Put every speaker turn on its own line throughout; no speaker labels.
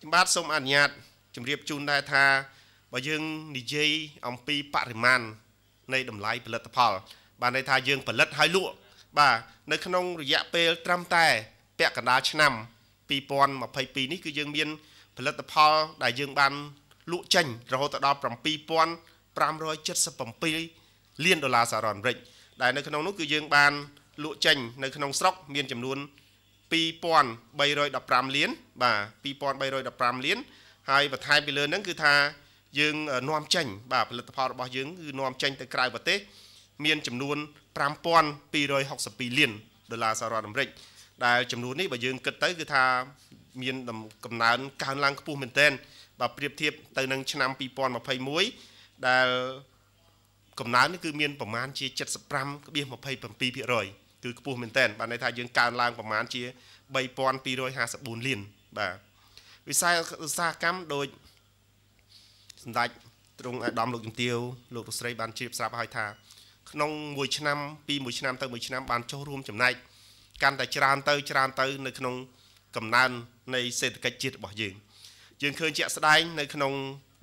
ខ្ញុំបាទសូមអនុញ្ញាតជម្រាបជូនដែរថាបើយើងនិយាយអំពីបរិមាណនៃតម្លៃផលិតផល បានន័យថាយើងផលិតហើយលក់បាទនៅក្នុងរយៈពេលត្រឹមតែពាក់កណ្ដាលឆ្នាំ2022នេះគឺយើងមានផលិតផលដែលយើងបានលក់ចេញរហូតដល់7577លានដុល្លារសហរដ្ឋអាមេរិកដែលនៅក្នុងនោះគឺយើងបានលក់ចេញនៅក្នុងស្រុកមានចំនួន2315លាន បាទ2315លាន ហើយបន្ថែមពីលើហ្នឹងគឺថាយើង នាំចេញ បាទផលិតផលរបស់យើងគឺនាំចេញទៅក្រៅប្រទេសមានចំនួន5262លានដុល្លារសហរដ្ឋអាមេរិកដែលចំនួននេះបើយើងគិតទៅគឺថាមានកំណើនកើនឡើងខ្ពស់មែនទែនបើប្រៀបធៀបទៅនឹងឆ្នាំ2021ដែលកំណើននេះគឺមាន ប្រមាណជា75.27%បាទគឺខ្ពស់មែនតើបានន័យថាយើងកើនឡើងប្រមាណជា3254លានបាទវិស័យឧស្សាហកម្មដូចសម្ដេចទ្រង់អាដាមលោកជំទាវលោកប្រស្រីបានជ្រាបស្រាប់ហើយថា ក្នុងមួយឆ្នាំពីមួយឆ្នាំទៅមួយឆ្នាំបានចូលរួមចំណែក កាន់តែច្រើនទៅច្រើនទៅ នៅក្នុង កំណើននៃសេដ្ឋកិច្ចជាតិរបស់យើងយើងឃើញជាក់ស្ដែងនៅក្នុង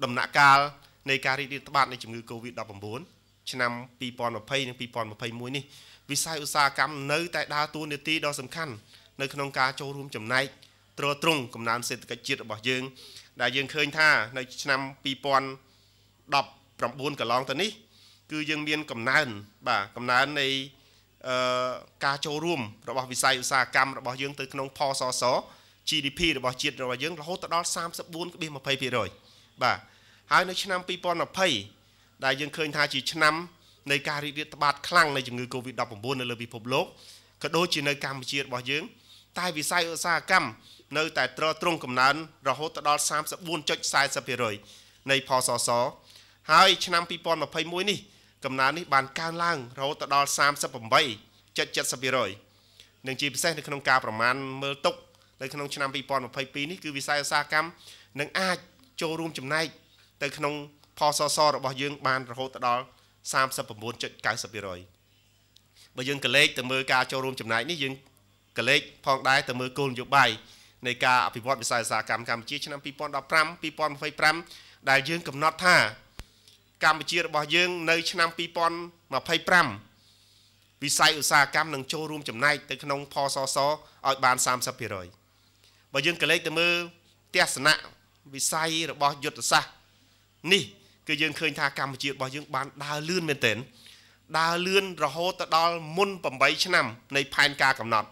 ដំណាក់កាល នៃការរីករាលដាលនៃជំងឺ Covid-19 ឆ្នាំ2020និង2021នេះវិស័យឧស្សាហកម្មនៅតែដើរតួនាទីដ៏សំខាន់នៅក្នុងការចូលរួមចំណែកទ្រទ្រង់កំណើនសេដ្ឋកិច្ចជាតិរបស់យើង ដែលយើងឃើញថានៅឆ្នាំ2019កន្លងទៅនេះ គឺយើងមានកំណើនបាទកំណើននៃអឺការចូលរួមរបស់វិស័យឧស្សាហកម្មរបស់យើងទៅក្នុងផសស GDP របស់ជាតិរបស់យើងរហូតដល់34.20%បាទហើយនៅឆ្នាំ2020ដែលយើងឃើញថាជាឆ្នាំនៃការរីករាលដាលត្បាតខ្លាំងនៃជំងឺ Covid-19 នៅលើពិភពលោកក៏ដូចជានៅកម្ពុជារបស់យើង តែវិស័យឧស្សាហកម្មនៅតែត្រទ្រង់កំណើនរហូតដល់34.40%នៃផសសហើយឆ្នាំ2021នេះកំណើននេះបានកើនឡើងរហូតដល់38.70%និងជាពិសេសនៅក្នុងការប្រមាណមើលទុកនៅក្នុងឆ្នាំ2022នេះគឺវិស័យឧស្សាហកម្មនឹងអាចចូលរួមចំណែកទៅក្នុងផសសរបស់យើងបានរហូតដល់39.90%បើយើងកលេចទៅមើលការចូលរួមចំណែកនេះយើងកលេចផងដែរទៅមើលគោលនយោបាយនៃការអភិវឌ្ឍវិស័យឧស្សាហកម្មកម្ពុជាឆ្នាំ2015 2025ដែលយើងកំណត់ថាកម្ពុជារបស់យើង នៅ ឆ្នាំ2025វិស័យឧស្សាហកម្មនឹងចូលរួមចំណែកទៅក្នុងផសសឲ្យបាន30%បើយើងកលេចទៅមើលទស្សនៈវិស័យរបស់យុទ្ធសាស្ត្រនេះគឺយើងឃើញថាកម្ពុជារបស់យើង បានដើរលឿនមែនទែនដើរលឿនរហូតទៅដល់មុន8ឆ្នាំនៃផែនការកំណត់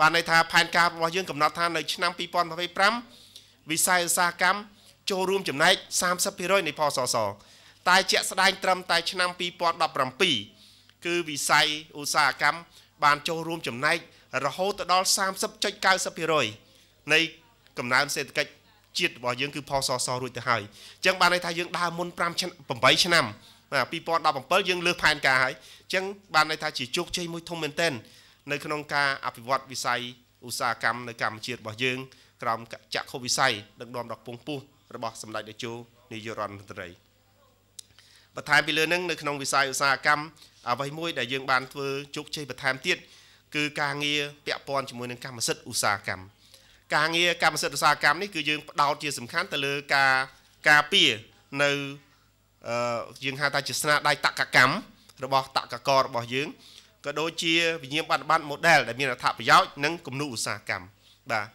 បានន័យថាផែនការរបស់យើងកំណត់ថានៅឆ្នាំ2025វិស័យឧស្សាហកម្មចូលរួមចំណែក30%នៃផលសសរតែជាក់ស្ដែង ត្រឹមតែឆ្នាំ2017គឺវិស័យឧស្សាហកម្មបានចូលរួមចំណែករហូតដល់30.90%នៃកំណើនសេដ្ឋកិច្ចជាតិរបស់យើងគឺផសសរួចទៅហើយអញ្ចឹងបានន័យថាយើងដើរមុន5ឆ្នាំ8ឆ្នាំបាទ2017យើងលើសផែនការហើយអញ្ចឹងបានន័យថាជាជោគជ័យមួយធំមែនទែននៅក្នុងការអភិវឌ្ឍវិស័យឧស្សាហកម្មនៅកម្ពុជារបស់យើង ក្រោមចក្ខុវិស័យដឹកនាំដល់ពងពុះរបស់សម្ដេចតេជោនាយករដ្ឋមន្ត្រីបន្ថែមពីលើនឹងនៅក្នុងវិស័យឧស្សាហកម្មអ្វីមួយ ដែលយើងបានធ្វើជោគជ័យបន្ថែមទៀតគឺការងារពាក់ព័ន្ធជាមួយនឹងកម្មសិទ្ធិឧស្សាហកម្មការងារកម្មសិទ្ធិឧស្សាហកម្មនេះគឺយើងផ្ដោតជាសំខាន់ទៅលើការការពារនៅអឺយើងហៅថាជាស្នាដៃតកកម្មរបស់តកកររបស់យើងក៏ដូចជាវិញ្ញាបនបត្រ model ដែលមានអត្ថប្រយោជន៍និងគំនូរឧស្សាហកម្មបាទ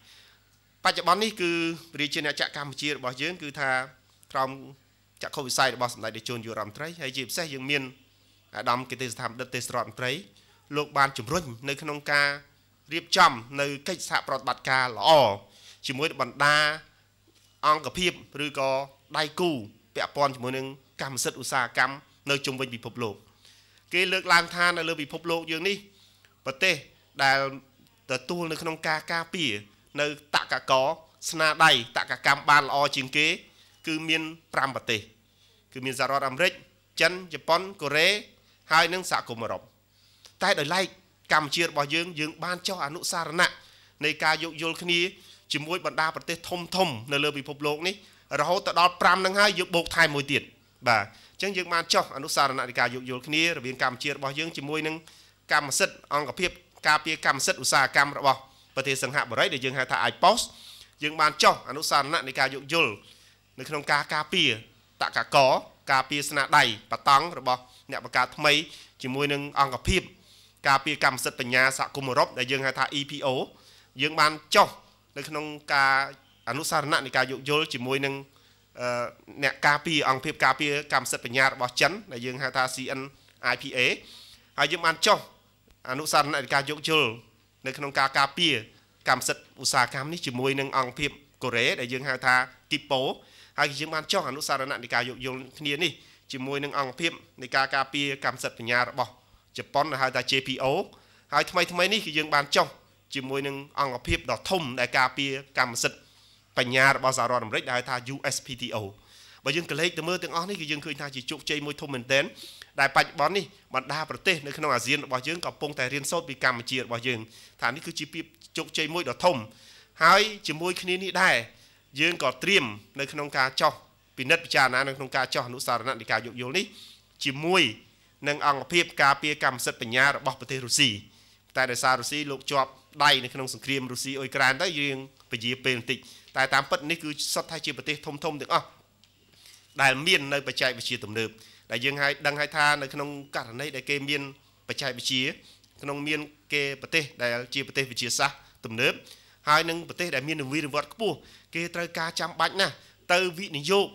បច្ចុប្បន្ននេះគឺរាជាអ្នកចាក់កម្ពុជារបស់យើង គឺថាក្រោមចក្ខុវិស័យរបស់សម្ដេចនាយកជួនយុរដ្ឋមន្ត្រីហើយជាពិសេសយើងមានអាដាមកិត្តិស្ថានបណ្ឌិតទេសរដ្ឋមន្ត្រីលោកបានជំរុញនៅក្នុងការរៀបចំ នៅកិច្ចសហប្រតិបត្តិការល្អជាមួយបណ្ដាអង្គភាពឬក៏ដៃគូពាក់ព័ន្ធជាមួយនឹង កម្មសិទ្ធិឧស្សាហកម្មនៅជុំវិញពិភពលោកគេលើកឡើងថានៅលើពិភពលោកយើងនេះប្រទេសដែលទទួលនៅក្នុងការការពារនៅតកកស្នាដៃតកកម្មបានល្អជាងគេ គឺមាន5ប្រទេសគឺមានសហរដ្ឋអាមេរិកចិនជប៉ុនកូរ៉េហើយនិងសហគមន៍អឺរ៉ុបតែដោយឡែកកម្ពុជារបស់យើងយើងបានចោះអនុសារណៈនៃការយោគយល់គ្នាជាមួយបណ្ដាប្រទេស ធំធំ នៅលើពិភពលោកនេះរហូតដល់5នឹងហើយយើងបូកថែមមួយទៀតបាទអញ្ចឹងយើង បានចោះអនុសារណៈនៃការយោគយល់គ្នារវាងកម្ពុជារបស់យើងជាមួយនឹងកម្មសិទ្ធិអង្គភាព ការពារកម្មសិទ្ធិឧស្សាហកម្មរបស់ប្រទេសសង្ហបុរីដែលយើងហៅថា IPOS យើងបានចោះអនុសារណៈនៃការយោគយល់នៅក្នុងការការពារតកកការពារស្នាដៃបតង់របស់ អ្នកបង្កើតថ្មីជាមួយនឹងអង្គភាពការពារកម្មសិទ្ធិបញ្ញាសហគមន៍អឺរ៉ុបដែលយើងហៅថា EPO យើងបានចុះនៅក្នុងការអនុសារណៈនៃការយោគយល់ជាមួយនឹងអ្នកការពារអង្គភាពការពារកម្មសិទ្ធិបញ្ញារបស់ចិនដែលយើងហៅថា CNIPA ហើយយើងបានចុះអនុសារណៈនៃការយោគយល់នៅក្នុងការការពារកម្មសិទ្ធិឧស្សាហកម្មនេះជាមួយនឹងអង្គភាពកូរ៉េដែលយើងហៅថា KIPO ហើយយើងបានចុះអនុសារណៈនៃការយោគយល់គ្នានេះជាមួយនឹងអង្គភាពនៃការការពារកម្មសិទ្ធិបញ្ញារបស់ជប៉ុនហៅថា JPO ហើយថ្មីថ្មីនេះគឺយើងបានចុះជាមួយនឹងអង្គភាពដ៏ធំដែលការពារកម្មសិទ្ធិបញ្ញារបស់សហរដ្ឋអាមេរិកដែលហៅថា USPTO បើយើងកលេចទៅមើលទាំងអស់នេះគឺយើងឃើញថាជាជោគជ័យមួយធំមែនទែនដែលបច្ចុប្បន្ននេះបណ្ដាប្រទេសនៅក្នុងអាស៊ានរបស់យើងកំពុងតែរៀនសូត្រពីកម្ពុជារបស់យើងថានេះគឺជាពីជោគជ័យមួយដ៏ធំហើយជាមួយគ្នានេះដែរយើងក៏ត្រៀមនៅ ក្នុងការចោះពិនិត្យពិចារណានៅក្នុងការចោះអនុសារណៈនៃការយោគយល់នេះជាមួយនិងអង្គភាពការពារកម្មសិទ្ធិបញ្ញារបស់ប្រទេសរុស្ស៊ីតែដោយសាររុស្ស៊ីលោកជាប់ដៃនៅក្នុងសង្គ្រាមរុស្ស៊ីអ៊ុយក្រែនទៅយើងពជាពេលបន្តិចតែតាមពិតនេះគឺសុទ្ធតែជាប្រទេសធំធំទាំងអស់ដែលមាននៅបច្ចេកវិទ្យាទំនើបដែលយើងហើយដឹងហើយថានៅក្នុងករណីដែលគេមានបច្ចេកវិទ្យាក្នុងមានគេប្រទេសដែលជាប្រទេសវិទ្យាសាស្ត្រទំនើបហើយនឹងប្រទេសដែលមានវិរិវត្តខ្ពស់គេត្រូវការចាំបាច់ណាស់ទៅវិនិយោគ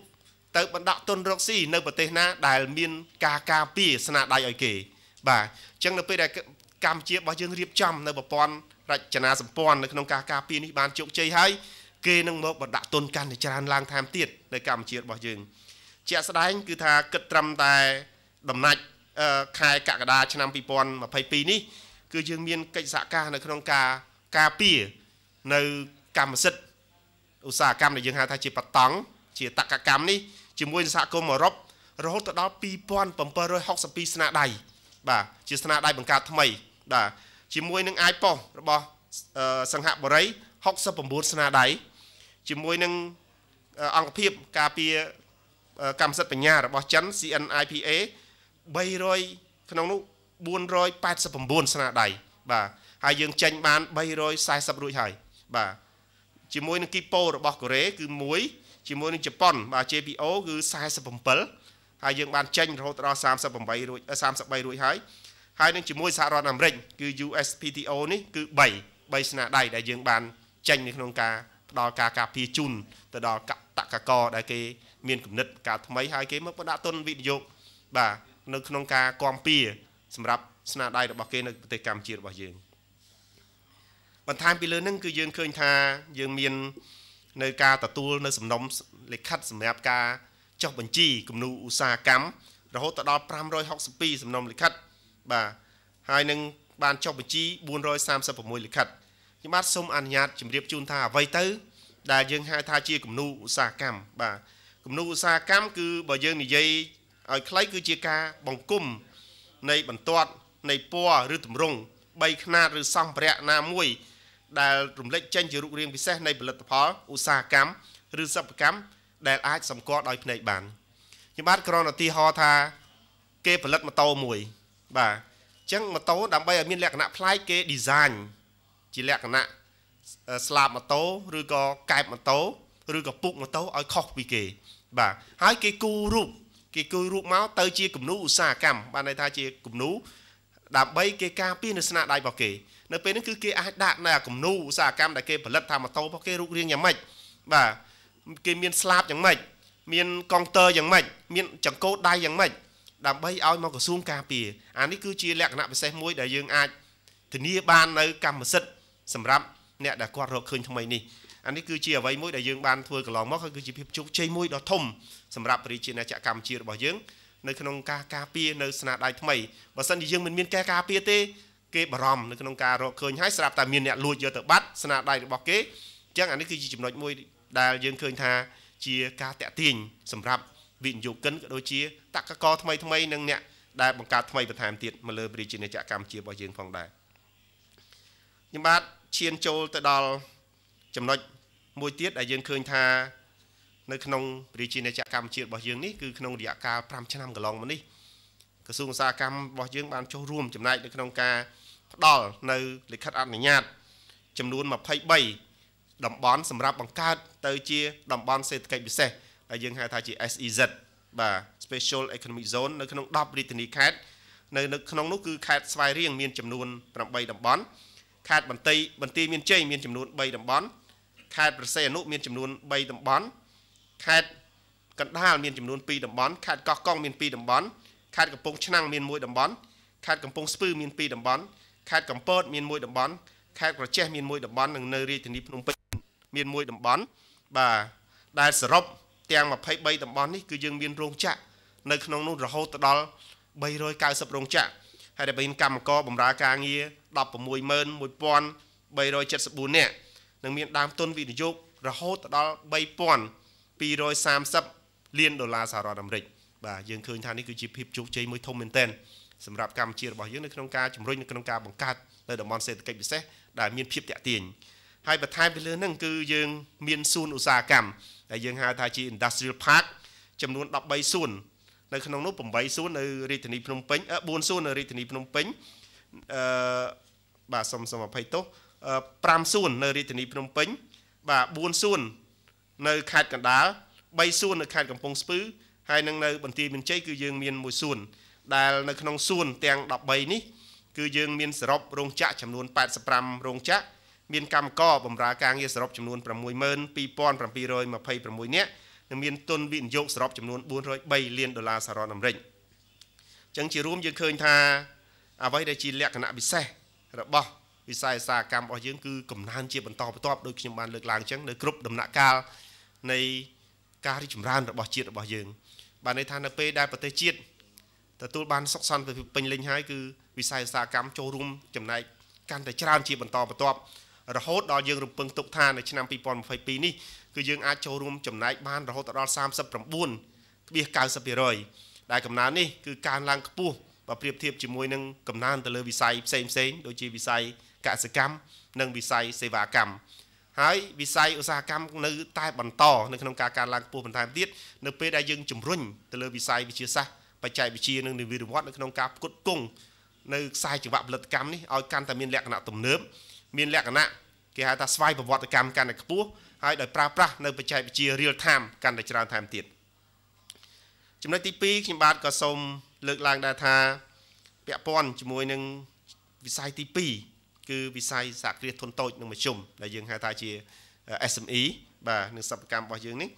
ទៅបណ្ដាក់ទុនរកស៊ីនៅប្រទេសណាដែលមានការការពារស្នាដៃឲ្យគេ បាទអញ្ចឹងនៅពេលដែលកម្ពុជារបស់យើងរៀបចំ នៅប្រព័ន្ធរចនាសម្ព័ន្ធនៅក្នុងការការពារនេះបានជោគជ័យហើយគេនឹងមកបណ្ដាក់ទុនកាន់តែច្រើនឡើងថែមទៀតនៅកម្ពុជារបស់យើងជាក់ស្ដែងគឺថាគិតត្រឹមតែដំណាច់ខែកក្កដាឆ្នាំ2022នេះ គឺយើងមានកិច្ចសហការនៅក្នុងការការពារនៅកម្មសិទ្ធិឧស្សាហកម្មដែលយើងហៅថាជាបតង់ជាតកកម្មនេះជាមួយសហគមន៍អឺរ៉ុបរហូតទៅដល់2762ស្នាដៃបាទជាស្នាដៃបង្កើតថ្មីបាទជាមួយនឹង iPod របស់សង្ហបុរី69ស្នាដៃជាមួយនឹងអង្គភាពការពារកម្មសិទ្ធិបញ្ញារបស់ចិន CNIPA 300ក្នុងនោះ489ស្នាដៃបាទហើយយើងចេញបាន340រួចហើយបាទជាមួយនឹងគីប៉ូរបស់កូរ៉េគឺ1ជាមួយនឹងជប៉ុនបាទ JPO គឺ47ហើយយើងបានចេញរហូតដល់38រួច33រួចហើយហើយនឹងជាមួយសហរដ្ឋអាមេរិកគឺ USPTO នេះគឺ3 3ស្នាដៃដែលយើង បានចេញនៅក្នុងការផ្ដល់ការការពារជូនទៅដល់កតកកដែលគេមានគណិត ការថ្មីហើយគេមកបដាក់ទុនវិនិយោគបាទនៅក្នុងការគាំពៀសម្រាប់ស្នាដៃរបស់គេនៅប្រទេសកម្ពុជារបស់យើងបន្ថែមពីលើនឹងគឺយើងឃើញថា យើងមាននៅការទទួលនៅសំណុំលិខិតសម្រាប់ការចុះបញ្ជីគំនូឧស្សាហកម្មរហូតដល់562សំណុំលិខិតបាទហើយនឹងបានចុះបញ្ជី436លិខិតខ្ញុំបាទសូមអនុញ្ញាតជម្រាបជូនថាអ្វីទៅដែលយើងហៅថាជាគំនូឧស្សាហកម្មបាទគំនូឧស្សាហកម្មគឺបើយើងនិយាយឲ្យខ្លីគឺជាការបង្គុំនៃបន្ទាត់នៃពណ៌ឬទម្រង់3ຂະຫນាតឬសម្ភារៈណាមួយដែលរំលេចចេញជារូបរាងពិសេសនៃផលិតផលឧស្សាហកម្មឬសិប្បកម្មដែលអាចសម្គាល់ដោយភ្នែកបានខ្ញុំបាទគ្រាន់តែឧទាហរណ៍ថាគេផលិតម៉ូតូមួយបាទអញ្ចឹងម៉ូតូដើម្បីឲ្យមានលក្ខណៈប្លែកគេ design ជាលក្ខណៈស្លាបម៉ូតូឬក៏កែបម៉ូតូឬក៏ពុកម៉ូតូឲ្យខុសពីគេបាទហើយគេគូររូបគេគូររូបមកទៅជាគំនូឧស្សាហកម្មបានន័យថាជាគំនូដើម្បីគេការពារនៅស្នាដៃរបស់គេនៅពេលហ្នឹងគឺគេអាចដាក់នៅអាគំនូឧស្សាហកម្មដែលគេផលិតថាម៉ូតូរបស់គេរូបរាងយ៉ាងម៉េចបាទគេមានស្លាបយ៉ាងម៉េចមានកុងទ័រយ៉ាងម៉េចមានចង្កូតដៃយ៉ាងម៉េចដើម្បីឲ្យមកក្រសួងការពារអានេះគឺជាលក្ខណៈពិសេសមួយដែលយើងអាចធានាបាននៅកម្មសិទ្ធិសម្រាប់អ្នកដែលគាត់រកឃើញថ្មីនេះអានេះគឺជាអ្វីមួយដែលយើងបានធ្វើកន្លងមកហើយគឺជាភាពជោគជ័យមួយដ៏ធំសម្រាប់ប្រជាណាចក្រកម្ពុជារបស់យើង នៅ ក្នុងការការពារនៅស្នាដៃថ្មីបើមិនជាយើងមិនមានការការពារទេគេបារម្ភនៅក្នុងការរកឃើញហើយស្រាប់តែមានអ្នកលួចយកទៅបាត់ស្នាដៃរបស់គេអញ្ចឹងអានេះគឺជាចំណុចមួយដែលយើងឃើញថាជាការតាក់ទាញសម្រាប់វិនិយោគិនក៏ដូចជាតកកថ្មីថ្មីនិងអ្នកដែលបង្កើតថ្មីបន្ថែមទៀតមកលើប្រជាជនចក្រកម្ពុជារបស់យើងផងដែរខ្ញុំបាទឈានចូលទៅដល់ចំណុចមួយទៀតដែលយើងឃើញថានៅក្នុងប្រជាជនចក្រកម្ពុជារបស់យើងនេះគឺក្នុងរយៈកាល5ឆ្នាំកន្លងមកនេះក្រសួងឧស្សាហកម្មរបស់យើងបានចូលរួមចំណែកនៅក្នុងការផ្ដល់នៅលិខិតអនុញ្ញាតចំនួន23តំបន់សម្រាប់បង្កើតទៅជាតំបន់សេដ្ឋកិច្ចពិសេសដែលយើងហៅថាជា SEZ បាទ Special Economic Zone នៅក្នុង10រាជធានីខេត្តនៅក្នុងនោះគឺខេត្តស្វាយរៀងមានចំនួន8តំបន់ខេត្តបន្ទាយបន្ទាយមានជ័យមានចំនួន3តំបន់ខេត្តប្រសេអនុមានចំនួន3តំបន់ខេត្តកណ្ដាលមានចំនួន2តំបន់ខេត្តកោះកុងមាន2តំបន់ខេត្តកំពង់ឆ្នាំងមាន1តំបន់ខេត្តកំពង់ស្ពឺមាន2តំបន់ខេត្តកំពតមានមួយតំបន់ខេត្តក្រចេះមានមួយតំបន់និងនៅរាជធានីភ្នំពេញមានមួយតំបន់បាទដែលសរុបទាំង23តំបន់នេះគឺយើងមានរោងចក្រនៅក្នុងនោះរហូតដល់390រោងចក្រហើយដែលមានកម្មករបម្រើការងារ161374នាក់និងមានដើមទុនវិនិយោគរហូតដល់3230លានដុល្លារសហរដ្ឋអាមេរិកបាទយើងឃើញថានេះគឺជាភាពជោគជ័យមួយធំមែនទែនសម្រាប់កម្ពុជារបស់យើងនៅក្នុងការជំរុញនៅក្នុងការបង្កើតនៅតំបន់សេដ្ឋកិច្ចពិសេសដែលមានភាពតាក់ទាញហើយបន្ថែមពីលើនឹងគឺយើង មានសួនឧស្សាហកម្មដែលយើងហៅថាជា Industrial Park ចំនួន13សួន នៅក្នុងនោះ8សួននៅរាជធានីភ្នំពេញ4សួននៅរាជធានីភ្នំពេញអឺបាទសុំសុំអភ័យទោស5សួននៅរាជធានីភ្នំពេញ បាទ4សួននៅខេត្តកណ្ដាល3សួននៅខេត្តកំពង់ស្ពឺហើយនឹងនៅបន្ទាយមានជ័យគឺយើងមាន1សួនដែលនៅក្នុងសួនទាំង13នេះ គឺយើងមានសរុបរោងចក្រចំនួន85រោងចក្រមានកម្មករបម្រើការងារសរុបចំនួន62726នាក់និងមានទុនវិនិយោគសរុបចំនួន403លានដុល្លារសហរដ្ឋអាមេរិកអញ្ចឹងជារួមយើងឃើញថា អ្វីដែលជាលក្ខណៈពិសេសរបស់វិស័យឧស្សាហកម្មរបស់យើងគឺកំណើនជាបន្តបន្ទាប់ដោយខ្ញុំបានលើកឡើងអញ្ចឹងនៅគ្រប់ដំណាក់កាលនៃការរីកចម្រើនរបស់ជាតិរបស់យើង បានន័យថានៅពេលដែលប្រទេសជាតិទទួលបានសុខសន្តិភាពពេញលេញហើយគឺវិស័យឧស្សាហកម្មចូលរួមចំណែកកាន់តែច្រើនជាបន្តបន្ទាប់ រហូតដល់យើងរំពឹងទុកថានៅឆ្នាំ2022នេះគឺយើងអាចចូលរួមចំណែកបានរហូតដល់39.90%ដែលកំណើននេះគឺកើនឡើងខ្ពស់បើប្រៀបធៀបជាមួយនឹងកំណើនទៅលើវិស័យផ្សេងផ្សេងដូចជាវិស័យកសិកម្មនិងវិស័យសេវាកម្មហើយវិស័យឧស្សាហកម្មនៅតែបន្តនៅក្នុងការកើនឡើងខ្ពស់បន្ថែមទៀតនៅពេលដែលយើងជំរុញទៅលើវិស័យវិទ្យាសាស្ត្របច្ចេកវិទ្យានិងនិវិរវត្តនៅក្នុងការផ្គត់ផ្គង់នៅខ្សែចង្វាក់ផលិតកម្មនេះឲ្យកាន់តែមានលក្ខណៈទំនើបមានលក្ខណៈគេហៅថាស្វ័យប្រវត្តិកម្មកាន់តែខ្ពស់ហើយដោយប្រើប្រាស់នៅបច្ចេកវិទ្យា real time កាន់តែច្រើនថែមទៀតចំណុចទី2ខ្ញុំបាទក៏សូមលើកឡើងដែរថាពាក់ព័ន្ធជាមួយនឹងវិស័យទី2គឺវិស័យសហគ្រាសធុនតូចនិងមធ្យមដែលយើងហៅថាជា SME បាទនឹងសិប្បកម្មរបស់យើងនេះ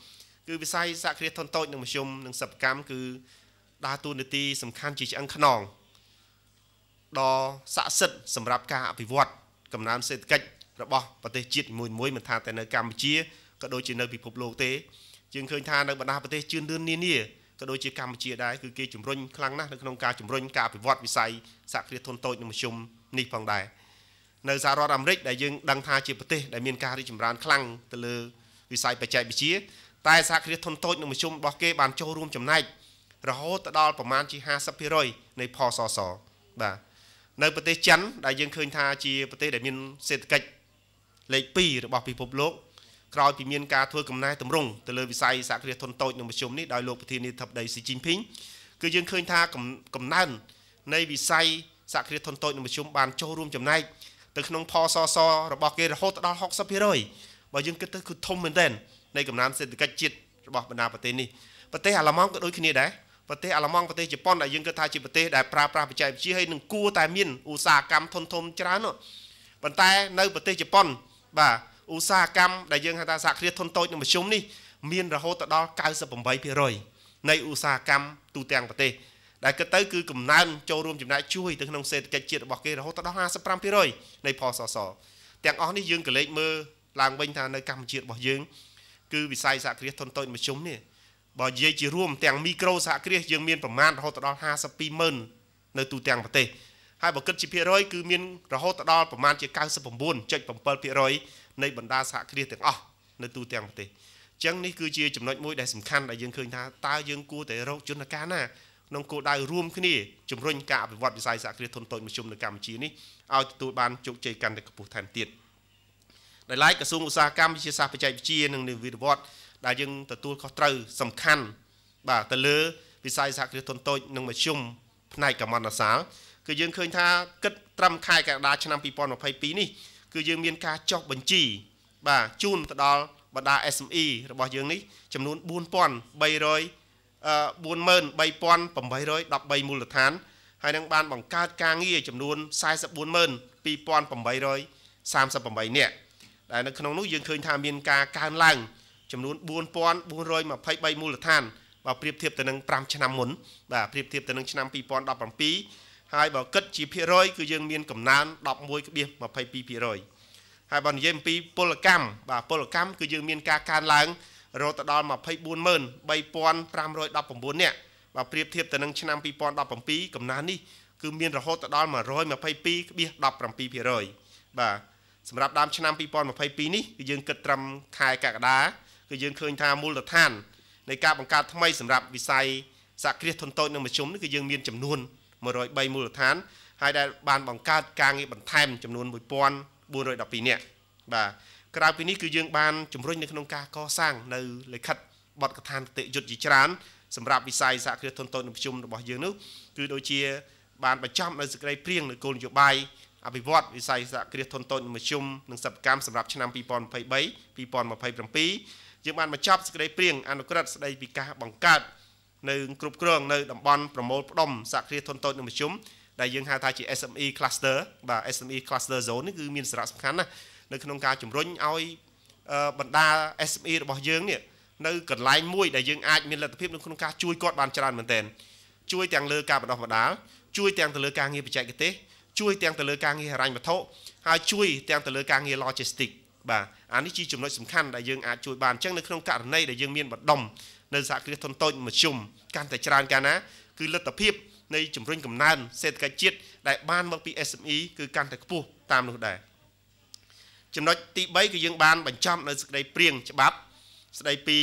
គឺវិស័យសហគ្រាសធុនតូចនិងមធ្យមនិងសិប្បកម្មគឺដើរតួនាទីសំខាន់ជាឆ្អឹងខ្នងដ៏ស័ក្តិសិទ្ធិសម្រាប់ការអភិវឌ្ឍកំណើនសេដ្ឋកិច្ចរបស់ប្រទេសជាតិមួយមួយមិនថាតែនៅកម្ពុជាក៏ដូចជានៅពិភពលោកទេយើងឃើញថានៅបណ្ដាប្រទេសជឿនលឿននានាក៏ដូចជាកម្ពុជាដែរគឺគេជំរុញខ្លាំងណាស់នៅក្នុងការជំរុញការអភិវឌ្ឍវិស័យសហគ្រាសធុនតូចនិងមធ្យមនេះផងដែរនៅសហរដ្ឋអាមេរិកដែលយើងដឹងថាជាប្រទេសដែលមានការរីកចម្រើនខ្លាំងទៅលើវិស័យបច្ចេកវិទ្យាតែសហគ្រាសធុនតូចនិងមធ្យមរបស់គេបានចូលរួមចំណែករហូតទៅដល់ប្រមាណជា50%នៃផសសបាទនៅប្រទេសចិន ដែលយើងឃើញ ថាជាប្រទេសដែលមាន សេដ្ឋកិច្ចលេខ2របស់ពិភពលោកក្រោយពីមានការធ្វើកំណែតម្រង់ទៅលើវិស័យសហគ្រាសធុនតូចនិងមធ្យមនេះដោយលោកប្រធានាធិបតីស៊ីជីនពីងគឺយើងឃើញថាកំណើននៃ វិស័យសហគ្រាសធុនតូចនិងមធ្យមបានចូលរួមចំណែកទៅក្នុងផសសរបស់គេរហូតដល់60%បើយើងគិតទៅគឺធំមែនទែននៃកំណើនសេដ្ឋកិច្ចជាតិរបស់បណ្ដាប្រទេសនេះប្រទេសអាល្លឺម៉ង់ក៏ដូចគ្នាដែរប្រទេសអាល្លឺម៉ង់ប្រទេសជប៉ុនដែលយើងគិតថាជាប្រទេសដែលប្រើប្រាស់បច្ចេកវិទ្យាហើយនឹងគួរតែមានឧស្សាហកម្មធនធំច្រើនប៉ុន្តែនៅប្រទេសជប៉ុនបាទឧស្សាហកម្មដែលយើងហៅថាសហគ្រាសធុនតូចនិងមធ្យមនេះមានរហូតដល់98%នៃឧស្សាហកម្មទូទាំងប្រទេសដែលគិតទៅគឺកំណើនចូលរួមចំណែកជួយទៅក្នុងសេដ្ឋកិច្ចជាតិរបស់គេរហូតដល់55%នៃផលសសរទាំងអស់នេះយើងក៏លេចមើលឡើងវិញថានៅកម្ពុជារបស់យើងគឺវិស័យសហគ្រាសធុនតូចមធ្យមនេះបើនិយាយជារួម ទាំងមីក្រូសហគ្រាសយើងមានប្រមាណរហូតដល់52ម៉ឺននៅទូទាំងប្រទេសហើយបើគិតជាភាគរយគឺមានរហូតដល់ប្រមាណជា99.7%នៃបណ្ដាសហគ្រាសទាំងអស់នៅទូទាំងប្រទេសអញ្ចឹងនេះគឺជាចំណុចមួយដែលសំខាន់ដែលយើងឃើញថាតើយើងគួរតែរកយន្តការណាក្នុងគោលដៅរួម គ្នាជំរុញការអភិវឌ្ឍវិស័យសហគ្រាសធុនតូចមធ្យមនៅកម្ពុជានេះឲ្យទទួលបានជោគជ័យកាន់តែខ្ពស់ថែមទៀតដោយឡែកក្រសួងឧស្សាហកម្មវិទ្យាសាស្ត្របច្ចេកវិទ្យានិងនិវិវត្តន៍ដែលយើងទទួលខុសត្រូវសំខាន់បាទទៅលើ វិស័យសហគ្រាសធុនតូចនិងមធ្យមផ្នែកកម្មន្តសាលគឺយើងឃើញថាគិតត្រឹមខែកក្កដាឆ្នាំ2022នេះគឺយើង មាន ការចុះបញ្ជី បាទជូនទៅដល់បណ្ដា SME របស់យើងនេះចំនួន4300 43813មូលដ្ឋានហើយនឹងបានបង្កើតការងារចំនួន442838នាក់ដែលនៅក្នុងនោះយើងឃើញថាមានការកើនឡើងចំនួន4423មូលដ្ឋានបើប្រៀបធៀបទៅនឹង5ឆ្នាំមុនបាទប្រៀបធៀបទៅនឹងឆ្នាំ2017ហើយបើគិតជាភាគរយគឺយើងមានកំណើន11.22%ហើយបើនិយាយអំពីពលកម្មបាទពលកម្មគឺយើងមានការកើនឡើងរហូតដល់243519នាក់បើប្រៀបធៀបទៅនឹងឆ្នាំ2017កំណើននេះគឺមានរហូតដល់122.17%បាទសម្រាប់ដើមឆ្នាំ2022នេះគឺយើងគិតត្រឹមខែកក្កដាគឺយើងឃើញថាមូលដ្ឋាននៃការបង្កើតថ្មីសម្រាប់វិស័យសហគ្រាសធុនតូចនិងមធ្យមនេះគឺយើងមានចំនួន103មូលដ្ឋាន ហើយដែលបានបង្កើតការងារ បន្ថែមចំនួន1412នាក់បាទក្រៅពីនេះគឺយើងបានជំរុញនៅក្នុងការកសាងនៅលិខិតបទកថាគតិយុត្តជាច្រើនសម្រាប់វិស័យសហគ្រាសធុនតូចនិងមធ្យមរបស់យើងនោះគឺដូចជា បានបញ្ចប់នៅសេចក្តីព្រៀងនៅគោលនយោបាយអភិវឌ្ឍវិស័យសហគ្រាសធុនតូចនិងមធ្យមនិងសិប្បកម្មសម្រាប់ឆ្នាំ2023 2027យើងបានបញ្ចប់សេចក្តីព្រៀងអនុក្រឹត្យស្តីពីការបង្កើតនៅ គ្រប់គ្រង នៅ តំបន់ប្រមូលផ្ដុំសហគ្រាសធុនតូចនិងមធ្យមដែលយើងហៅថាជា SME cluster បាទ SME cluster zone នេះគឺមានសារៈសំខាន់ណាស់នៅក្នុងការជំរុញឲ្យបណ្ដា SME របស់យើងនេះនៅកន្លែងមួយដែលយើងអាចមានលទ្ធភាពនៅក្នុងការជួយគាត់បានច្រើនមែនទែនជួយទាំងលើការបណ្ដោះបណ្ដាលជួយទាំងទៅលើការងារបច្ចេកទេសជួយទាំងទៅលើការងារហិរញ្ញវត្ថុហើយជួយទាំងទៅលើការងារ logistics បាទអានេះជាចំណុចសំខាន់ដែលយើងអាចជួយបានអញ្ចឹងនៅក្នុងករណីដែលយើងមានបណ្ដុំនៅសហគ្រាសធុនតូចមធ្យមកាន់តែច្រើនកាលណាគឺលទ្ធភាពនៃជំរុញកំណើនសេដ្ឋកិច្ចជាតិដែលបានមកពី SME គឺកាន់តែខ្ពស់តាមនោះដែរចំណុចទី3គឺយើងបានបញ្ចប់នៅសេចក្តីព្រៀងច្បាប់ស្ដីពី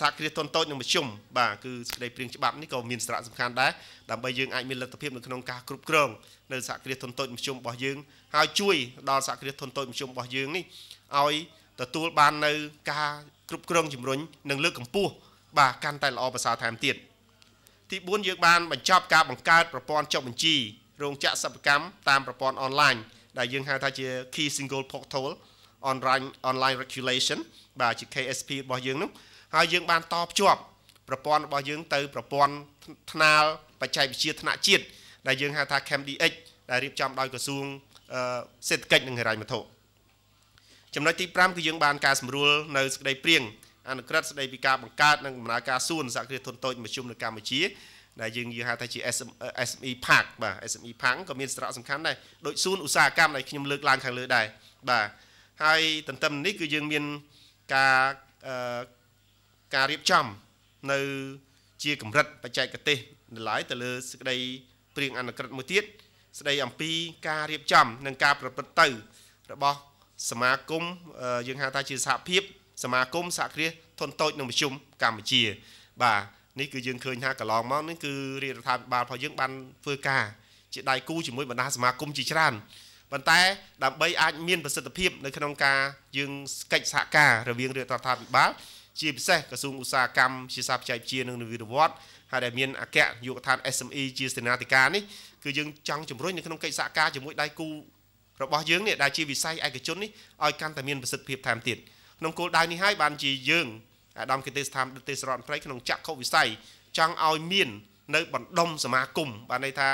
សហគ្រាសធុនតូចនិងមធ្យមបាទគឺសេចក្តីព្រៀងច្បាប់នេះក៏មានសារៈសំខាន់ដែរដើម្បីយើងអាចមានលទ្ធភាពនៅក្នុងការគ្រប់គ្រងនៅសហគ្រាសធុនតូចមធ្យមរបស់យើងហើយជួយដល់សហគ្រាសធុនតូចមធ្យមរបស់យើងនេះឲ្យទទួលបាននៅ ការគ្រប់គ្រងជំរុញនិងលើកកម្ពស់បាទកាន់តែល្អប្រសើរថែមទៀតទី4យើងបានបញ្ចប់ការបង្កើតប្រព័ន្ធចុះបញ្ជីរោងចក្រសិប្បកម្មតាមប្រព័ន្ធអនឡាញដែលយើងហៅថាជា Key Single Portal Online Online Regulation បាទជា KSP របស់យើងនោះហើយយើងបានតភ្ជាប់ប្រព័ន្ធរបស់យើងទៅ ប្រព័ន្ធថ្នាលបច្ចេកវិទ្យាថ្នាក់ជាតិដែលយើងហៅថា ChemDX ដែលរៀបចំដោយក្រសួងសេដ្ឋកិច្ចនិងហិរញ្ញវត្ថុចំណុចទី5គឺយើងបានការសម្រួលនៅសេចក្តីព្រៀងអនុក្រឹត្យស្តីពីការបង្កើតនិងដំណើរការសួនសហគ្រាសធុនតូចមធ្យមនៅកម្ពុជា ដែលយើងហៅថាជា SME Park បាទ SME Park ក៏មានសារៈសំខាន់ដែរដូចសួនឧស្សាហកម្មដែលខ្ញុំលើកឡើងខាងលើដែរបាទហើយទន្ទឹមនេះគឺយើងមានការការរៀបចំនៅជាកម្រិតបច្ចេកទេសឡាយទៅលើសេចក្តីព្រៀងអនុក្រឹត្យមួយទៀតស្ដី អំពីការរៀបចំ និងការប្រព្រឹត្តទៅរបស់សមាគមយើងហៅថាជាសហភាព សមាគមសហគ្រាសធុនតូចនិងមធ្យមកម្ពុជា បាទនេះគឺយើងឃើញថាកន្លងមកនេះគឺរាជរដ្ឋាភិបាលរបស់យើងបានធ្វើការជាដៃគូជាមួយបណ្ដាសមាគមជាច្រើនប៉ុន្តែដើម្បីអាចមានប្រសិទ្ធភាពនៅក្នុងការយើងកិច្ចសហការរវាងរាជរដ្ឋាភិបាលជាពិសេសក្រសួងឧស្សាហកម្មជាសាស្ត្របច្ចេកវិទ្យានិងនវានុវត្តន៍ហើយដែលមានអគ្គនាយកដ្ឋាន SME ជាសេនាធិការនេះគឺយើងចង់ជំរុញនៅក្នុងកិច្ចសហការជាមួយដៃគូរបស់យើងនេះដែលជាវិស័យឯកជននេះឲ្យកាន់តែមានប្រសិទ្ធភាពថែមទៀតក្នុងគោលដៅនេះហើយបានជាយើងអាដាមគិតស្ថានទេសរដ្ឋមន្ត្រីក្នុងចក្ខុវិស័យចង់ឲ្យមាន នៅបណ្ដុំសមាគមបានន័យថា